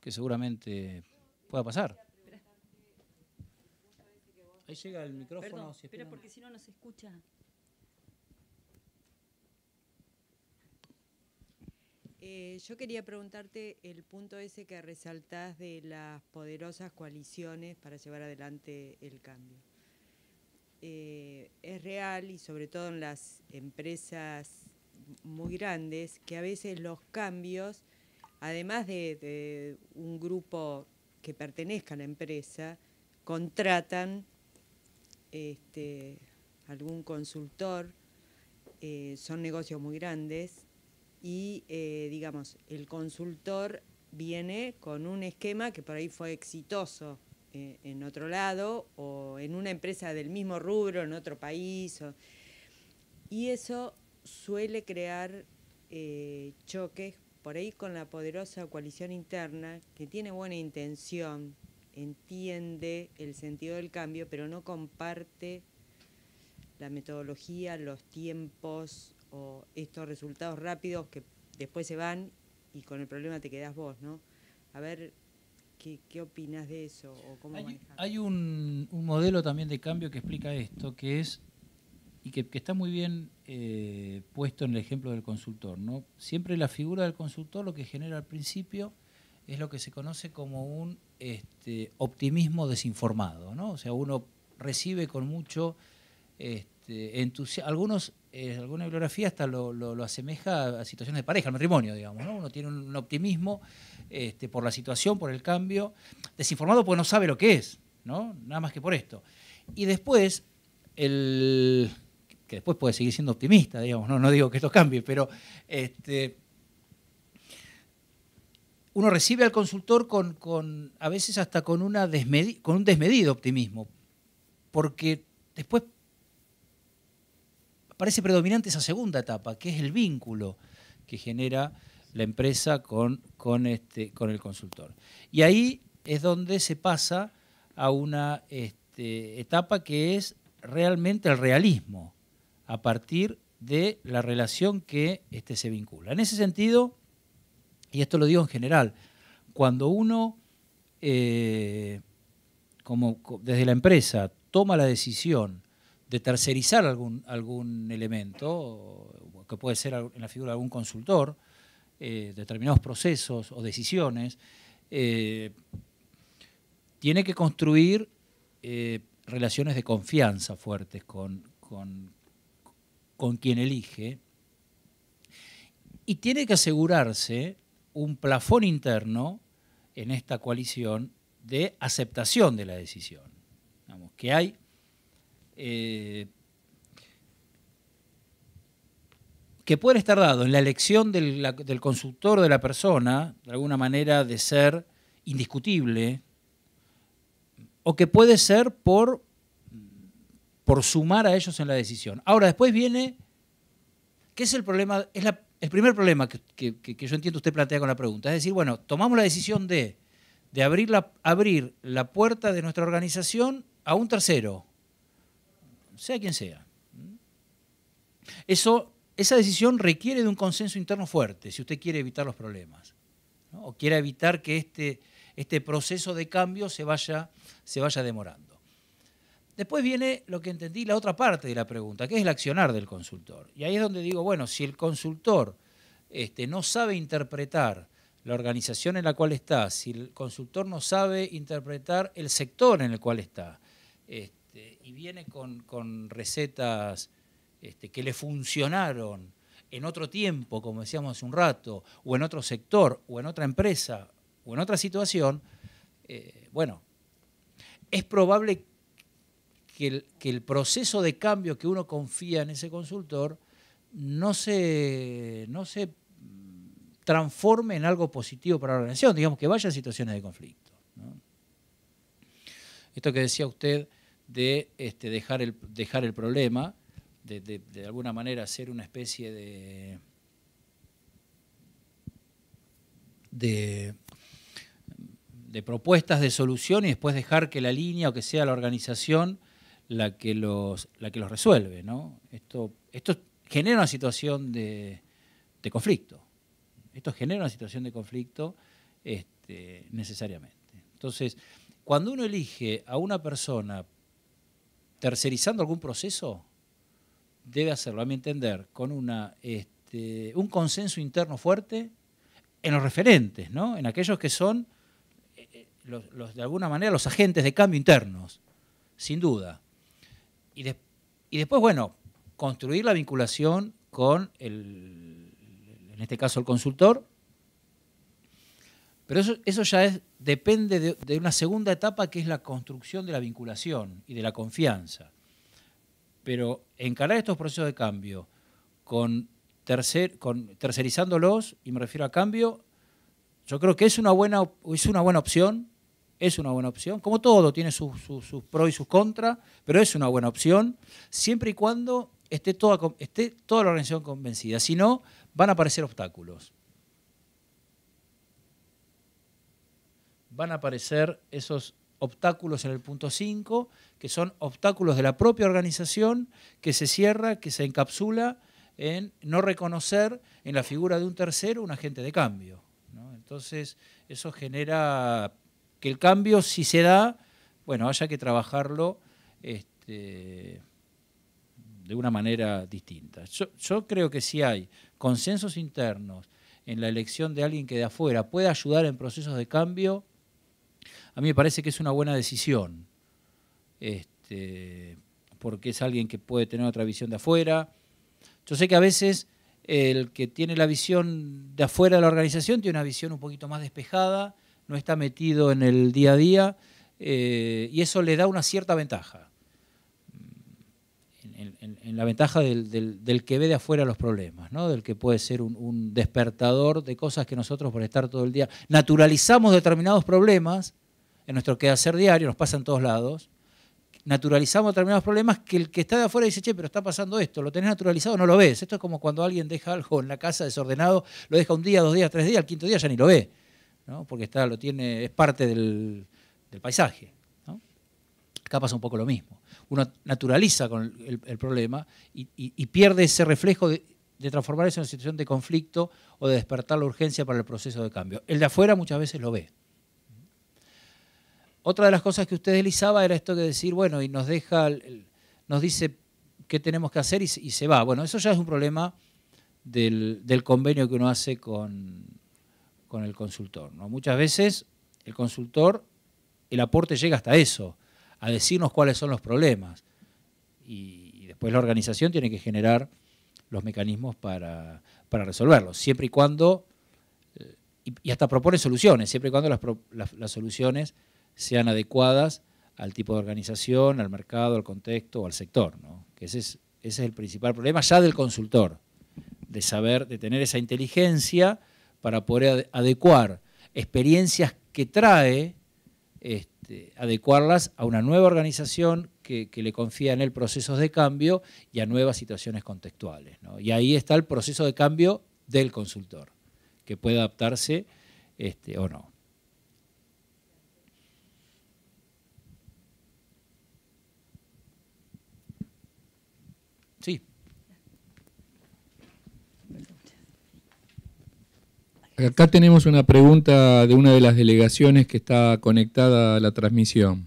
que seguramente ¿Puede pasar. Ahí llega el micrófono. pero porque si no, no escucha. Eh, yo quería preguntarte el punto ese que resaltás de las poderosas coaliciones para llevar adelante el cambio. Eh, es real y sobre todo en las empresas muy grandes que a veces los cambios, además de un grupo que pertenezca a la empresa contratan este, algún consultor, eh, son negocios muy grandes y eh, digamos, el consultor viene con un esquema que por ahí fue exitoso eh, en otro lado o en una empresa del mismo rubro, en otro país. y eso suele crear choques por ahí con la poderosa coalición interna que tiene buena intención, entiende el sentido del cambio, pero no comparte la metodología, los tiempos o estos resultados rápidos que después se van y con el problema te quedas vos, ¿no? A ver, ¿qué, qué opinas de eso? hay, un modelo también de cambio que explica esto, que es y que, está muy bien eh, puesto en el ejemplo del consultor. ¿no? Siempre la figura del consultor lo que genera al principio es lo que se conoce como un este, optimismo desinformado. ¿no? O sea, uno recibe con mucho este, entusiasmo. Algunos, eh, alguna bibliografía hasta lo, asemeja a situaciones de pareja, al matrimonio, digamos. ¿no? Uno tiene un, optimismo este, por la situación, por el cambio, desinformado porque no sabe lo que es, ¿no? nada más que por esto. Y después, el que después puede seguir siendo optimista, digamos, no, digo que esto cambie, pero este, uno recibe al consultor con, a veces hasta con, con un desmedido optimismo, porque después parece predominante esa segunda etapa, que es el vínculo que genera la empresa con, este, el consultor. Y ahí es donde se pasa a una este, etapa que es realmente el realismo, a partir de la relación que este, se vincula. En ese sentido, y esto lo digo en general, cuando uno, eh, como desde la empresa, toma la decisión de tercerizar algún, algún elemento, que puede ser en la figura de algún consultor, eh, determinados procesos o decisiones, eh, tiene que construir relaciones de confianza fuertes con, con, con quien elige, y tiene que asegurarse un plafón interno en esta coalición de aceptación de la decisión. que hay eh, que puede estar dado en la elección del, del, consultor de la persona, de alguna manera de ser indiscutible, o que puede ser por por sumar a ellos en la decisión. Ahora, después viene, ¿qué es el problema? Es el primer problema que, yo entiendo usted plantea con la pregunta. Es decir, bueno, tomamos la decisión de, abrir, la, puerta de nuestra organización a un tercero, sea quien sea. Eso, esa decisión requiere de un consenso interno fuerte si usted quiere evitar los problemas o quiere evitar que este, este, proceso de cambio se vaya demorando. Después viene lo que entendí, la otra parte de la pregunta, que es el accionar del consultor. Y ahí es donde digo, bueno, si el consultor este, no sabe interpretar la organización en la cual está, si el consultor no sabe interpretar el sector en el cual está, este, y viene con, recetas este, que le funcionaron en otro tiempo, como decíamos hace un rato, o en otro sector, o en otra empresa, o en otra situación, eh, bueno, es probable que que el, proceso de cambio que uno confía en ese consultor no se, no se mm, transforme en algo positivo para la organización, digamos que vaya a situaciones de conflicto. Esto que decía usted de este, dejar, el, dejar el problema, de, alguna manera hacer una especie de, de propuestas de solución y después dejar que la línea o que sea la organización la que los, la que los resuelve. ¿no? Esto, esto genera una situación de, de conflicto. Esto genera una situación de conflicto este, necesariamente. Entonces, cuando uno elige a una persona tercerizando algún proceso, debe hacerlo, a mi entender, con una, este, un consenso interno fuerte en los referentes, ¿no? en aquellos que son, eh, eh, los, de alguna manera, los agentes de cambio internos, sin duda. Y, después, bueno, construir la vinculación con el, en este caso, el consultor. Pero eso, eso ya es, depende de, una segunda etapa que es la construcción de la vinculación y de la confianza. Pero encarar estos procesos de cambio con, tercer, con tercerizándolos, y me refiero a cambio, yo creo que es una buena, es una buena opción es una buena opción. Como todo, tiene sus pros y sus contras, pero es una buena opción, siempre y cuando esté toda, esté toda la organización convencida. Si no, van a aparecer obstáculos. Van a aparecer esos obstáculos en el punto 5, que son obstáculos de la propia organización que se cierra, que se encapsula en no reconocer en la figura de un tercero un agente de cambio. Entonces, eso genera que el cambio, si se da, bueno, haya que trabajarlo este, de una manera distinta. Yo, creo que si hay consensos internos en la elección de alguien que de afuera pueda ayudar en procesos de cambio, a mí me parece que es una buena decisión, este, porque es alguien que puede tener otra visión de afuera. Yo sé que a veces el que tiene la visión de afuera de la organización tiene una visión un poquito más despejada no está metido en el día a día eh, y eso le da una cierta ventaja. En, la ventaja del, que ve de afuera los problemas, ¿no? del que puede ser un, un despertador de cosas que nosotros por estar todo el día naturalizamos determinados problemas en nuestro quehacer diario, nos pasa en todos lados, naturalizamos determinados problemas que el que está de afuera dice, che, pero está pasando esto, lo tenés naturalizado, no lo ves. Esto es como cuando alguien deja algo en la casa desordenado, lo deja un día, dos días, tres días, al quinto día ya ni lo ve porque está, lo tiene, es parte del, paisaje. Acá pasa un poco lo mismo. Uno naturaliza con el, problema y, pierde ese reflejo de, transformar eso en una situación de conflicto o de despertar la urgencia para el proceso de cambio. El de afuera muchas veces lo ve. Otra de las cosas que usted deslizaba era esto de decir, bueno, y nos deja, nos dice qué tenemos que hacer y, se va. Bueno, eso ya es un problema del convenio que uno hace con, con el consultor. ¿no? Muchas veces el consultor, el aporte llega hasta eso, a decirnos cuáles son los problemas. Y, después la organización tiene que generar los mecanismos para, resolverlos, siempre y cuando, eh, y, hasta propone soluciones, siempre y cuando las, las, soluciones sean adecuadas al tipo de organización, al mercado, al contexto o al sector. Que ese es, ese es el principal problema ya del consultor, de saber, de tener esa inteligencia para poder adecuar experiencias que trae, este, adecuarlas a una nueva organización que, le confía en el proceso de cambio y a nuevas situaciones contextuales. Y ahí está el proceso de cambio del consultor, que puede adaptarse este, o no. Acá tenemos una pregunta de una de las delegaciones que está conectada a la transmisión,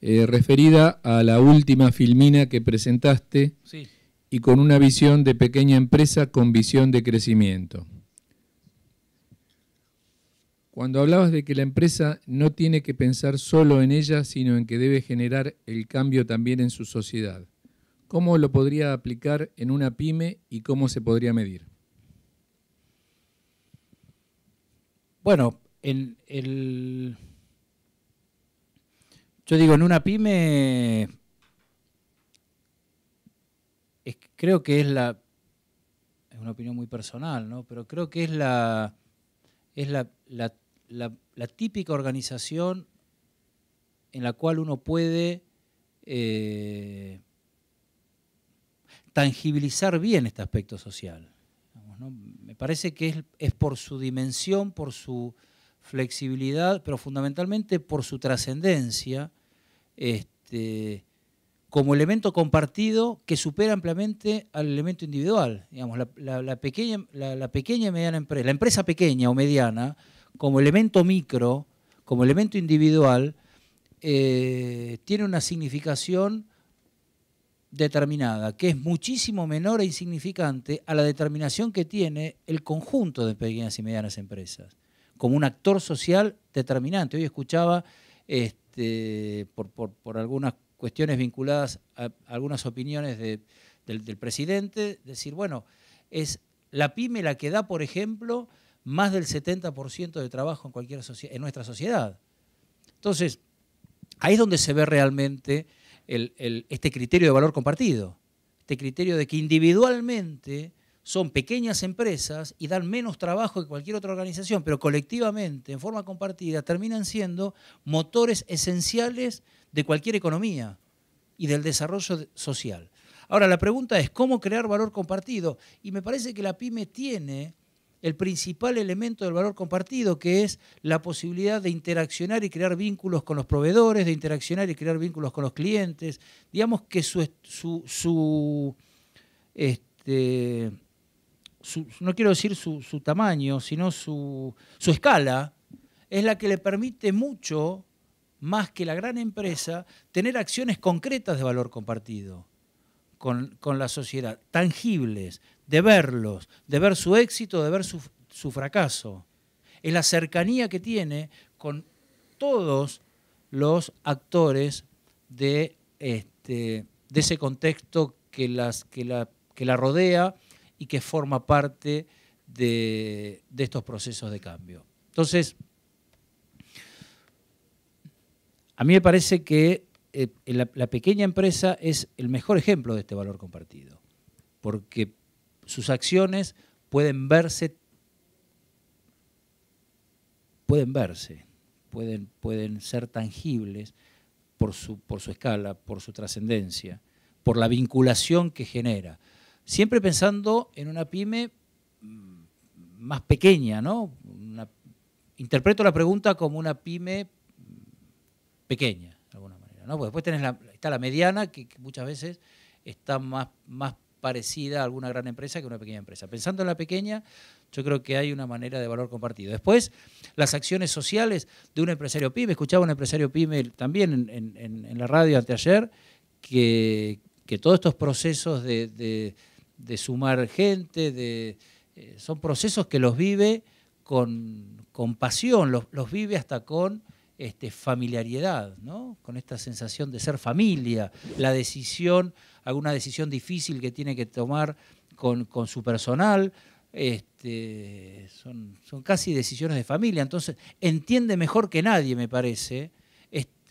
eh, referida a la última filmina que presentaste y con una visión de pequeña empresa con visión de crecimiento. Cuando hablabas de que la empresa no tiene que pensar solo en ella, sino en que debe generar el cambio también en su sociedad, ¿cómo lo podría aplicar en una pyme y cómo se podría medir? Bueno, en el... Yo digo, en una pyme es, creo que es la... Es una opinión muy personal, ¿no? Pero creo que es la, es la, típica organización en la cual uno puede eh, tangibilizar bien este aspecto social. Me parece que es, es por su dimensión, por su flexibilidad, pero fundamentalmente por su trascendencia este, como elemento compartido que supera ampliamente al elemento individual. la, pequeña, la, pequeña y mediana empresa, la empresa pequeña o mediana, como elemento micro, como elemento individual, eh, tiene una significación determinada, que es muchísimo menor e insignificante a la determinación que tiene el conjunto de pequeñas y medianas empresas, como un actor social determinante. Hoy escuchaba este, por, algunas cuestiones vinculadas a algunas opiniones del, presidente, decir, bueno, es la pyme la que da, por ejemplo, más del 70% de trabajo en, cualquier en nuestra sociedad. Entonces, ahí es donde se ve realmente este criterio de valor compartido, este criterio de que individualmente son pequeñas empresas y dan menos trabajo que cualquier otra organización, pero colectivamente, en forma compartida, terminan siendo motores esenciales de cualquier economía y del desarrollo social. Ahora, la pregunta es, ¿cómo crear valor compartido? Y me parece que la pyme tiene el principal elemento del valor compartido, que es la posibilidad de interaccionar y crear vínculos con los proveedores, de interaccionar y crear vínculos con los clientes. Digamos que su, su, este, no quiero decir su, tamaño, sino su, escala, es la que le permite mucho, más que la gran empresa, tener acciones concretas de valor compartido con, con la sociedad, tangibles, de verlos, de ver su éxito, de ver su, fracaso. Es la cercanía que tiene con todos los actores de, este, de ese contexto que, las, que, la, que la rodea y que forma parte de, estos procesos de cambio. Entonces, a mí me parece que eh, la, la, pequeña empresa es el mejor ejemplo de este valor compartido, porque sus acciones pueden verse, pueden verse, pueden, pueden ser tangibles por su, por su escala, por su trascendencia, por la vinculación que genera. Siempre pensando en una pyme mm, más pequeña, ¿no? interpreto la pregunta como una pyme mm, pequeña, de alguna manera, ¿no? después tenés la, está la mediana, que, muchas veces está más, más parecida a alguna gran empresa que una pequeña empresa. Pensando en la pequeña, yo creo que hay una manera de valor compartido. Después, las acciones sociales de un empresario pyme. Escuchaba un empresario pyme también en, la radio anteayer que, todos estos procesos de, sumar gente, de, eh, son procesos que los vive con, con pasión, los, vive hasta con este, familiaridad, ¿no? con esta sensación de ser familia, la decisión alguna decisión difícil que tiene que tomar con, su personal. Este, son, casi decisiones de familia. Entonces, entiende mejor que nadie, me parece,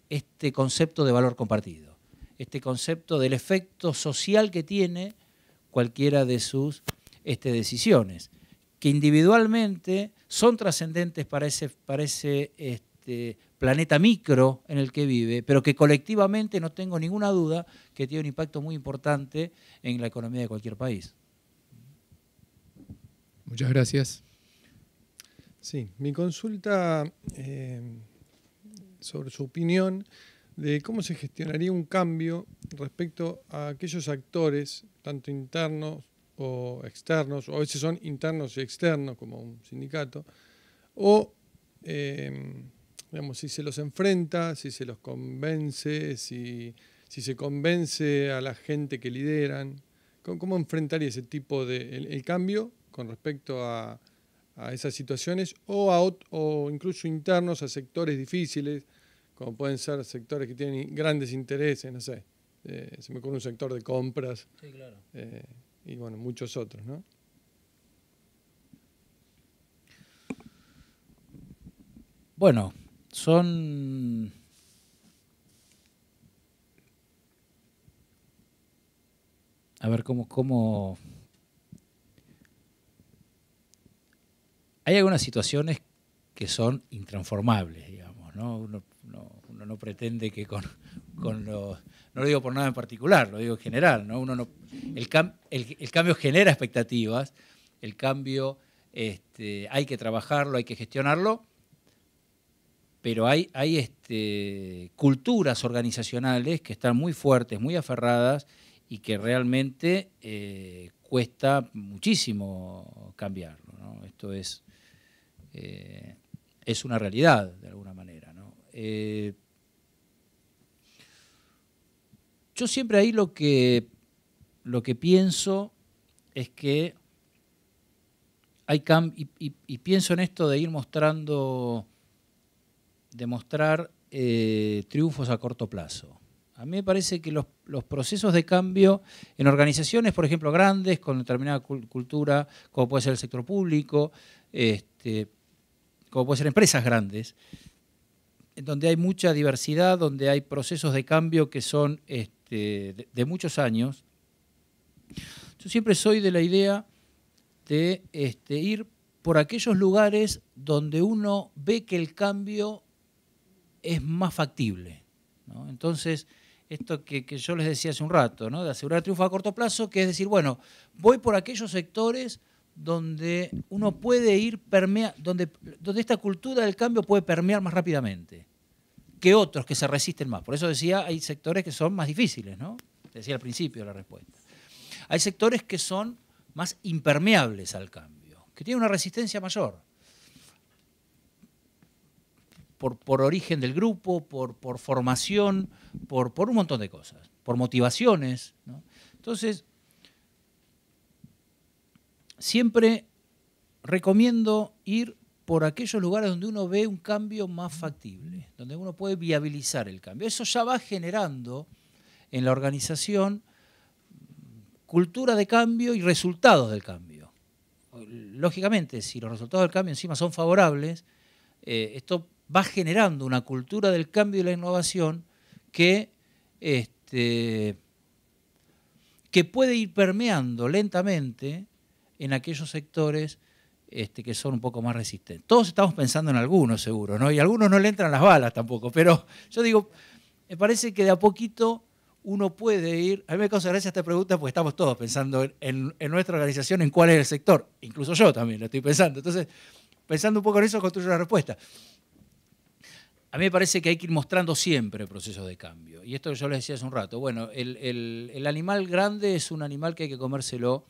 este concepto de valor compartido, este concepto del efecto social que tiene cualquiera de sus este, decisiones, que individualmente son trascendentes para ese, este, planeta micro en el que vive, pero que colectivamente no tengo ninguna duda que tiene un impacto muy importante en la economía de cualquier país. Muchas gracias. Sí, mi consulta eh, sobre su opinión de cómo se gestionaría un cambio respecto a aquellos actores, tanto internos o externos, o a veces son internos y externos, como un sindicato, o eh, Digamos, si se los enfrenta, si se los convence, si, se convence a la gente que lideran. ¿Cómo, enfrentaría ese tipo de cambio con respecto a, esas situaciones o, o incluso internos a sectores difíciles, como pueden ser sectores que tienen grandes intereses, no sé, eh, se me ocurre un sector de compras sí, claro. Eh, y bueno, muchos otros, ¿no? Bueno, son... A ver, ¿cómo, ¿cómo...? Hay algunas situaciones que son intransformables, digamos, ¿no? Uno, no pretende que con, los... No lo digo por nada en particular, lo digo en general, ¿no? Uno el, cambio genera expectativas, el cambio este, hay que trabajarlo, hay que gestionarlo, pero hay, hay este, culturas organizacionales que están muy fuertes, muy aferradas y que realmente eh, cuesta muchísimo cambiarlo. Esto es, eh, es una realidad de alguna manera. Eh, yo siempre ahí lo que, lo que pienso es que hay y, y pienso en esto de ir mostrando demostrar eh, triunfos a corto plazo. A mí me parece que los, procesos de cambio en organizaciones, por ejemplo, grandes, con determinada cultura, como puede ser el sector público, este, como puede ser empresas grandes, donde hay mucha diversidad, donde hay procesos de cambio que son este, de, muchos años. Yo siempre soy de la idea de este, ir por aquellos lugares donde uno ve que el cambio es más factible. Entonces, esto que, yo les decía hace un rato, ¿no? de asegurar triunfo a corto plazo, que es decir, bueno, voy por aquellos sectores donde uno puede ir donde, donde esta cultura del cambio puede permear más rápidamente que otros que se resisten más. Por eso decía, hay sectores que son más difíciles, ¿no? Decía al principio la respuesta. Hay sectores que son más impermeables al cambio, que tienen una resistencia mayor por, origen del grupo, por, por formación, por, por, un montón de cosas, por motivaciones. Entonces, siempre recomiendo ir por aquellos lugares donde uno ve un cambio más factible, donde uno puede viabilizar el cambio. Eso ya va generando en la organización cultura de cambio y resultados del cambio. Lógicamente, si los resultados del cambio encima son favorables, eh, esto va generando una cultura del cambio y la innovación que, este, que puede ir permeando lentamente en aquellos sectores este, que son un poco más resistentes. Todos estamos pensando en algunos, seguro, ¿no? Y a algunos no le entran las balas tampoco, pero yo digo, me parece que de a poquito uno puede ir. A mí me causa gracia esta pregunta porque estamos todos pensando en, en, nuestra organización, en cuál es el sector. Incluso yo también lo estoy pensando. Entonces, pensando un poco en eso, construyo la respuesta. A mí me parece que hay que ir mostrando siempre procesos de cambio. Y esto yo les decía hace un rato. Bueno, el, animal grande es un animal que hay que comérselo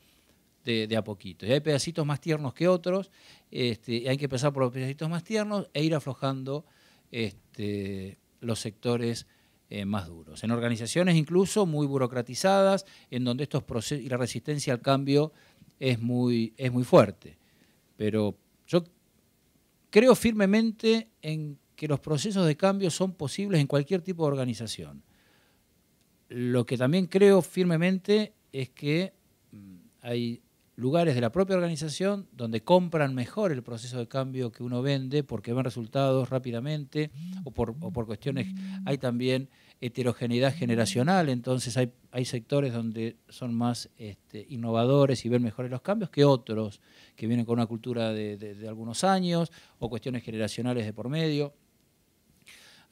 de, a poquito. Y hay pedacitos más tiernos que otros. Este, y hay que empezar por los pedacitos más tiernos e ir aflojando este, los sectores eh, más duros. En organizaciones incluso muy burocratizadas, en donde estos procesos y la resistencia al cambio es muy, es muy fuerte. Pero yo creo firmemente en que los procesos de cambio son posibles en cualquier tipo de organización. Lo que también creo firmemente es que mm, hay lugares de la propia organización donde compran mejor el proceso de cambio que uno vende porque ven resultados rápidamente o por, cuestiones, hay también heterogeneidad generacional, entonces hay, sectores donde son más este, innovadores y ven mejores los cambios que otros que vienen con una cultura de algunos años o cuestiones generacionales de por medio.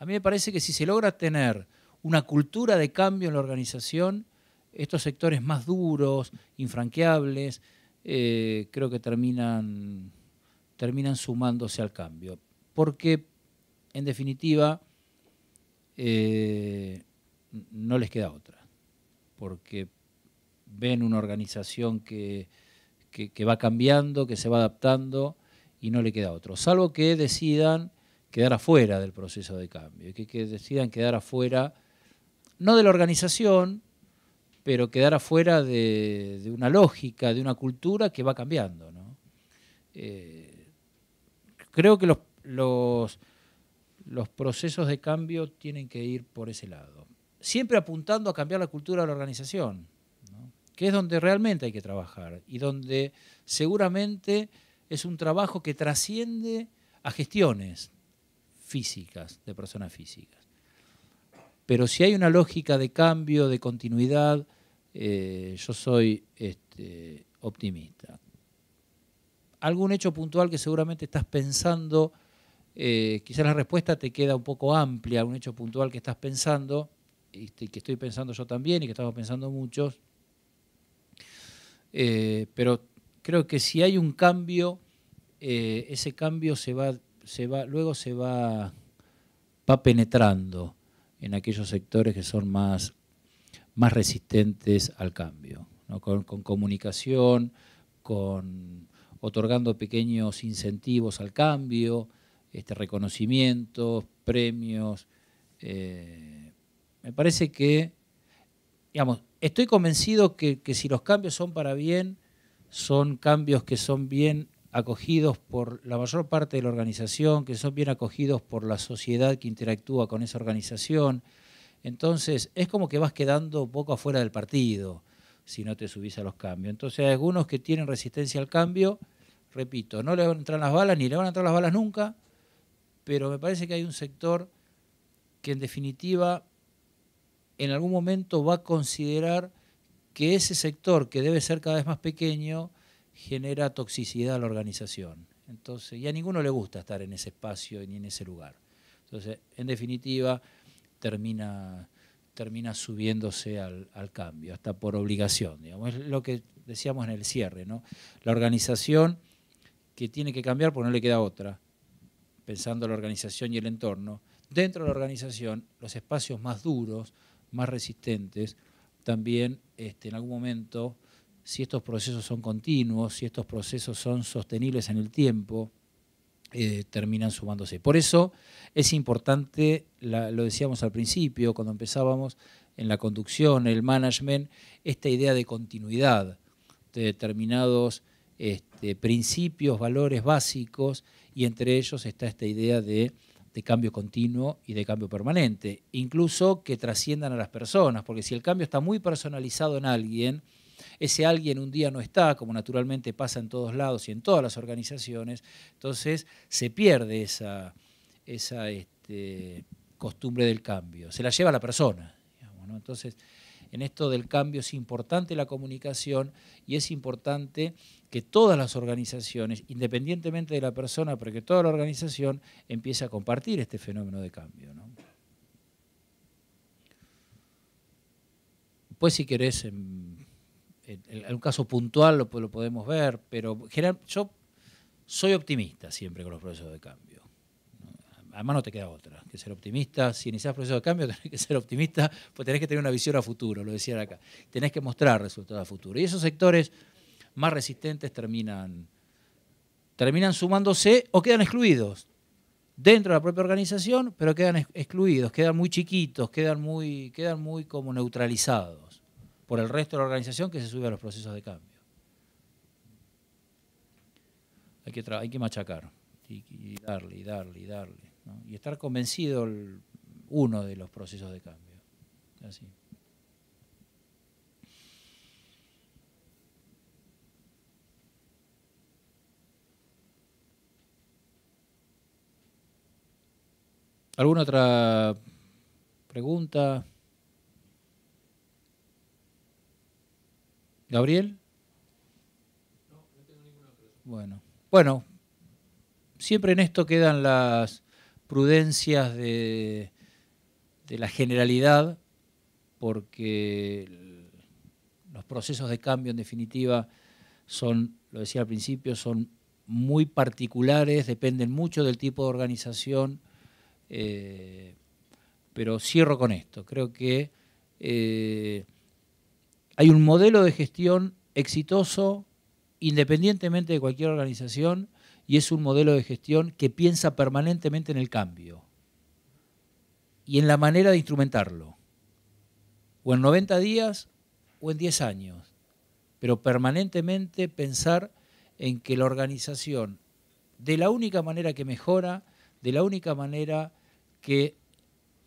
A mí me parece que si se logra tener una cultura de cambio en la organización, estos sectores más duros, infranqueables, eh, creo que terminan, terminan sumándose al cambio. Porque, en definitiva, eh, no les queda otra. Porque ven una organización que, que, que va cambiando, que se va adaptando y no le queda otro. Salvo que decidan quedar afuera del proceso de cambio, que, que decidan quedar afuera, no de la organización, pero quedar afuera de, una lógica, de una cultura que va cambiando. Eh, creo que los, los, procesos de cambio tienen que ir por ese lado, siempre apuntando a cambiar la cultura de la organización, que es donde realmente hay que trabajar y donde seguramente es un trabajo que trasciende a gestiones, físicas, de personas físicas. Pero si hay una lógica de cambio, de continuidad, eh, yo soy este, optimista. Algún hecho puntual que seguramente estás pensando, eh, quizás la respuesta te queda un poco amplia, un hecho puntual que estás pensando, y este, que estoy pensando yo también y que estamos pensando muchos, eh, pero creo que si hay un cambio, ese cambio se va luego se va, va penetrando en aquellos sectores que son más, más resistentes al cambio, con, comunicación, con otorgando pequeños incentivos al cambio, este, reconocimientos, premios. Eh, me parece que, digamos, estoy convencido que, que, si los cambios son para bien, son cambios que son bien acogidos por la mayor parte de la organización, que son bien acogidos por la sociedad que interactúa con esa organización. Entonces, es como que vas quedando poco afuera del partido si no te subís a los cambios. Entonces, hay algunos que tienen resistencia al cambio, repito, no le van a entrar las balas ni le van a entrar las balas nunca, pero me parece que hay un sector que en definitiva en algún momento va a considerar que ese sector que debe ser cada vez más pequeño, genera toxicidad a la organización. Entonces, y a ninguno le gusta estar en ese espacio ni en ese lugar. Entonces, en definitiva, termina, termina subiéndose al, cambio, hasta por obligación. Digamos. Es lo que decíamos en el cierre, ¿no? La organización que tiene que cambiar porque no le queda otra, pensando la organización y el entorno. Dentro de la organización, los espacios más duros, más resistentes, también este, en algún momento si estos procesos son continuos, si estos procesos son sostenibles en el tiempo, eh, terminan sumándose. Por eso es importante, lo decíamos al principio, cuando empezábamos en la conducción, el management, esta idea de continuidad de determinados este, principios, valores básicos, y entre ellos está esta idea de cambio continuo y de cambio permanente, incluso que trasciendan a las personas, porque si el cambio está muy personalizado en alguien, ese alguien un día no está, como naturalmente pasa en todos lados y en todas las organizaciones, entonces se pierde esa, esa este, costumbre del cambio, se la lleva la persona. Entonces, en esto del cambio es importante la comunicación y es importante que todas las organizaciones, independientemente de la persona, porque toda la organización empiece a compartir este fenómeno de cambio. ¿no? Pues si querés, en un caso puntual lo, podemos ver, pero yo soy optimista siempre con los procesos de cambio. Además no te queda otra que ser optimista. Si iniciás procesos de cambio tenés que ser optimista, pues tenés que tener una visión a futuro, lo decía acá. Tenés que mostrar resultados a futuro. Y esos sectores más resistentes terminan, terminan sumándose o quedan excluidos dentro de la propia organización, pero quedan excluidos, quedan muy chiquitos, quedan muy, quedan muy como neutralizados por el resto de la organización que se sube a los procesos de cambio. Hay que, hay que machacar y, darle, y darle, y darle. Y estar convencido uno de los procesos de cambio. ¿Alguna otra pregunta? ¿Gabriel? No, no tengo Bueno, bueno, siempre en esto quedan las prudencias de, la generalidad, porque los procesos de cambio en definitiva son, lo decía al principio, son muy particulares, dependen mucho del tipo de organización, eh, pero cierro con esto, creo que eh, hay un modelo de gestión exitoso independientemente de cualquier organización y es un modelo de gestión que piensa permanentemente en el cambio y en la manera de instrumentarlo. O en 90 días o en 10 años, pero permanentemente pensar en que la organización, de la única manera que mejora, de la única manera que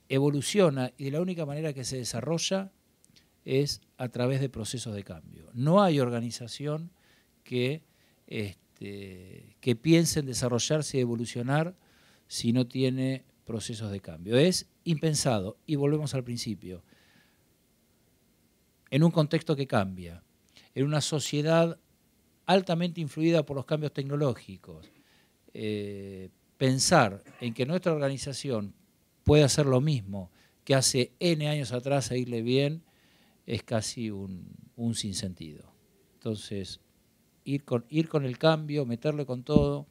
evoluciona y de la única manera que se desarrolla, es a través de procesos de cambio. No hay organización que, este, que piense en desarrollarse y evolucionar si no tiene procesos de cambio. Es impensado, y volvemos al principio, en un contexto que cambia, en una sociedad altamente influida por los cambios tecnológicos, eh, pensar en que nuestra organización puede hacer lo mismo que hace N años atrás a e irle bien es casi un, sinsentido. Entonces, ir con, ir con el cambio, meterle con todo,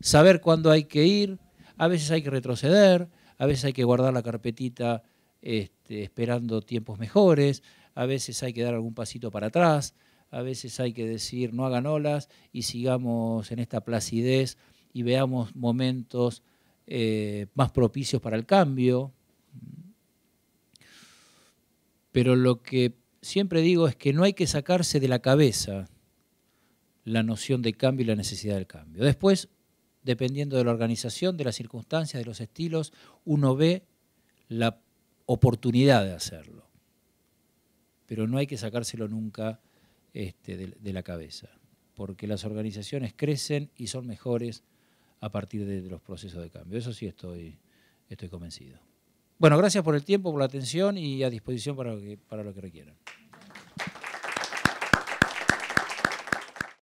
saber cuándo hay que ir, a veces hay que retroceder, a veces hay que guardar la carpetita este, esperando tiempos mejores, a veces hay que dar algún pasito para atrás, a veces hay que decir no hagan olas y sigamos en esta placidez y veamos momentos eh, más propicios para el cambio, pero lo que siempre digo es que no hay que sacarse de la cabeza la noción de cambio y la necesidad del cambio. Después, dependiendo de la organización, de las circunstancias, de los estilos, uno ve la oportunidad de hacerlo. Pero no hay que sacárselo nunca este, de, la cabeza, porque las organizaciones crecen y son mejores a partir de, de los procesos de cambio. Eso sí estoy, estoy convencido. Bueno, gracias por el tiempo, por la atención y a disposición para lo que, para lo que requieran.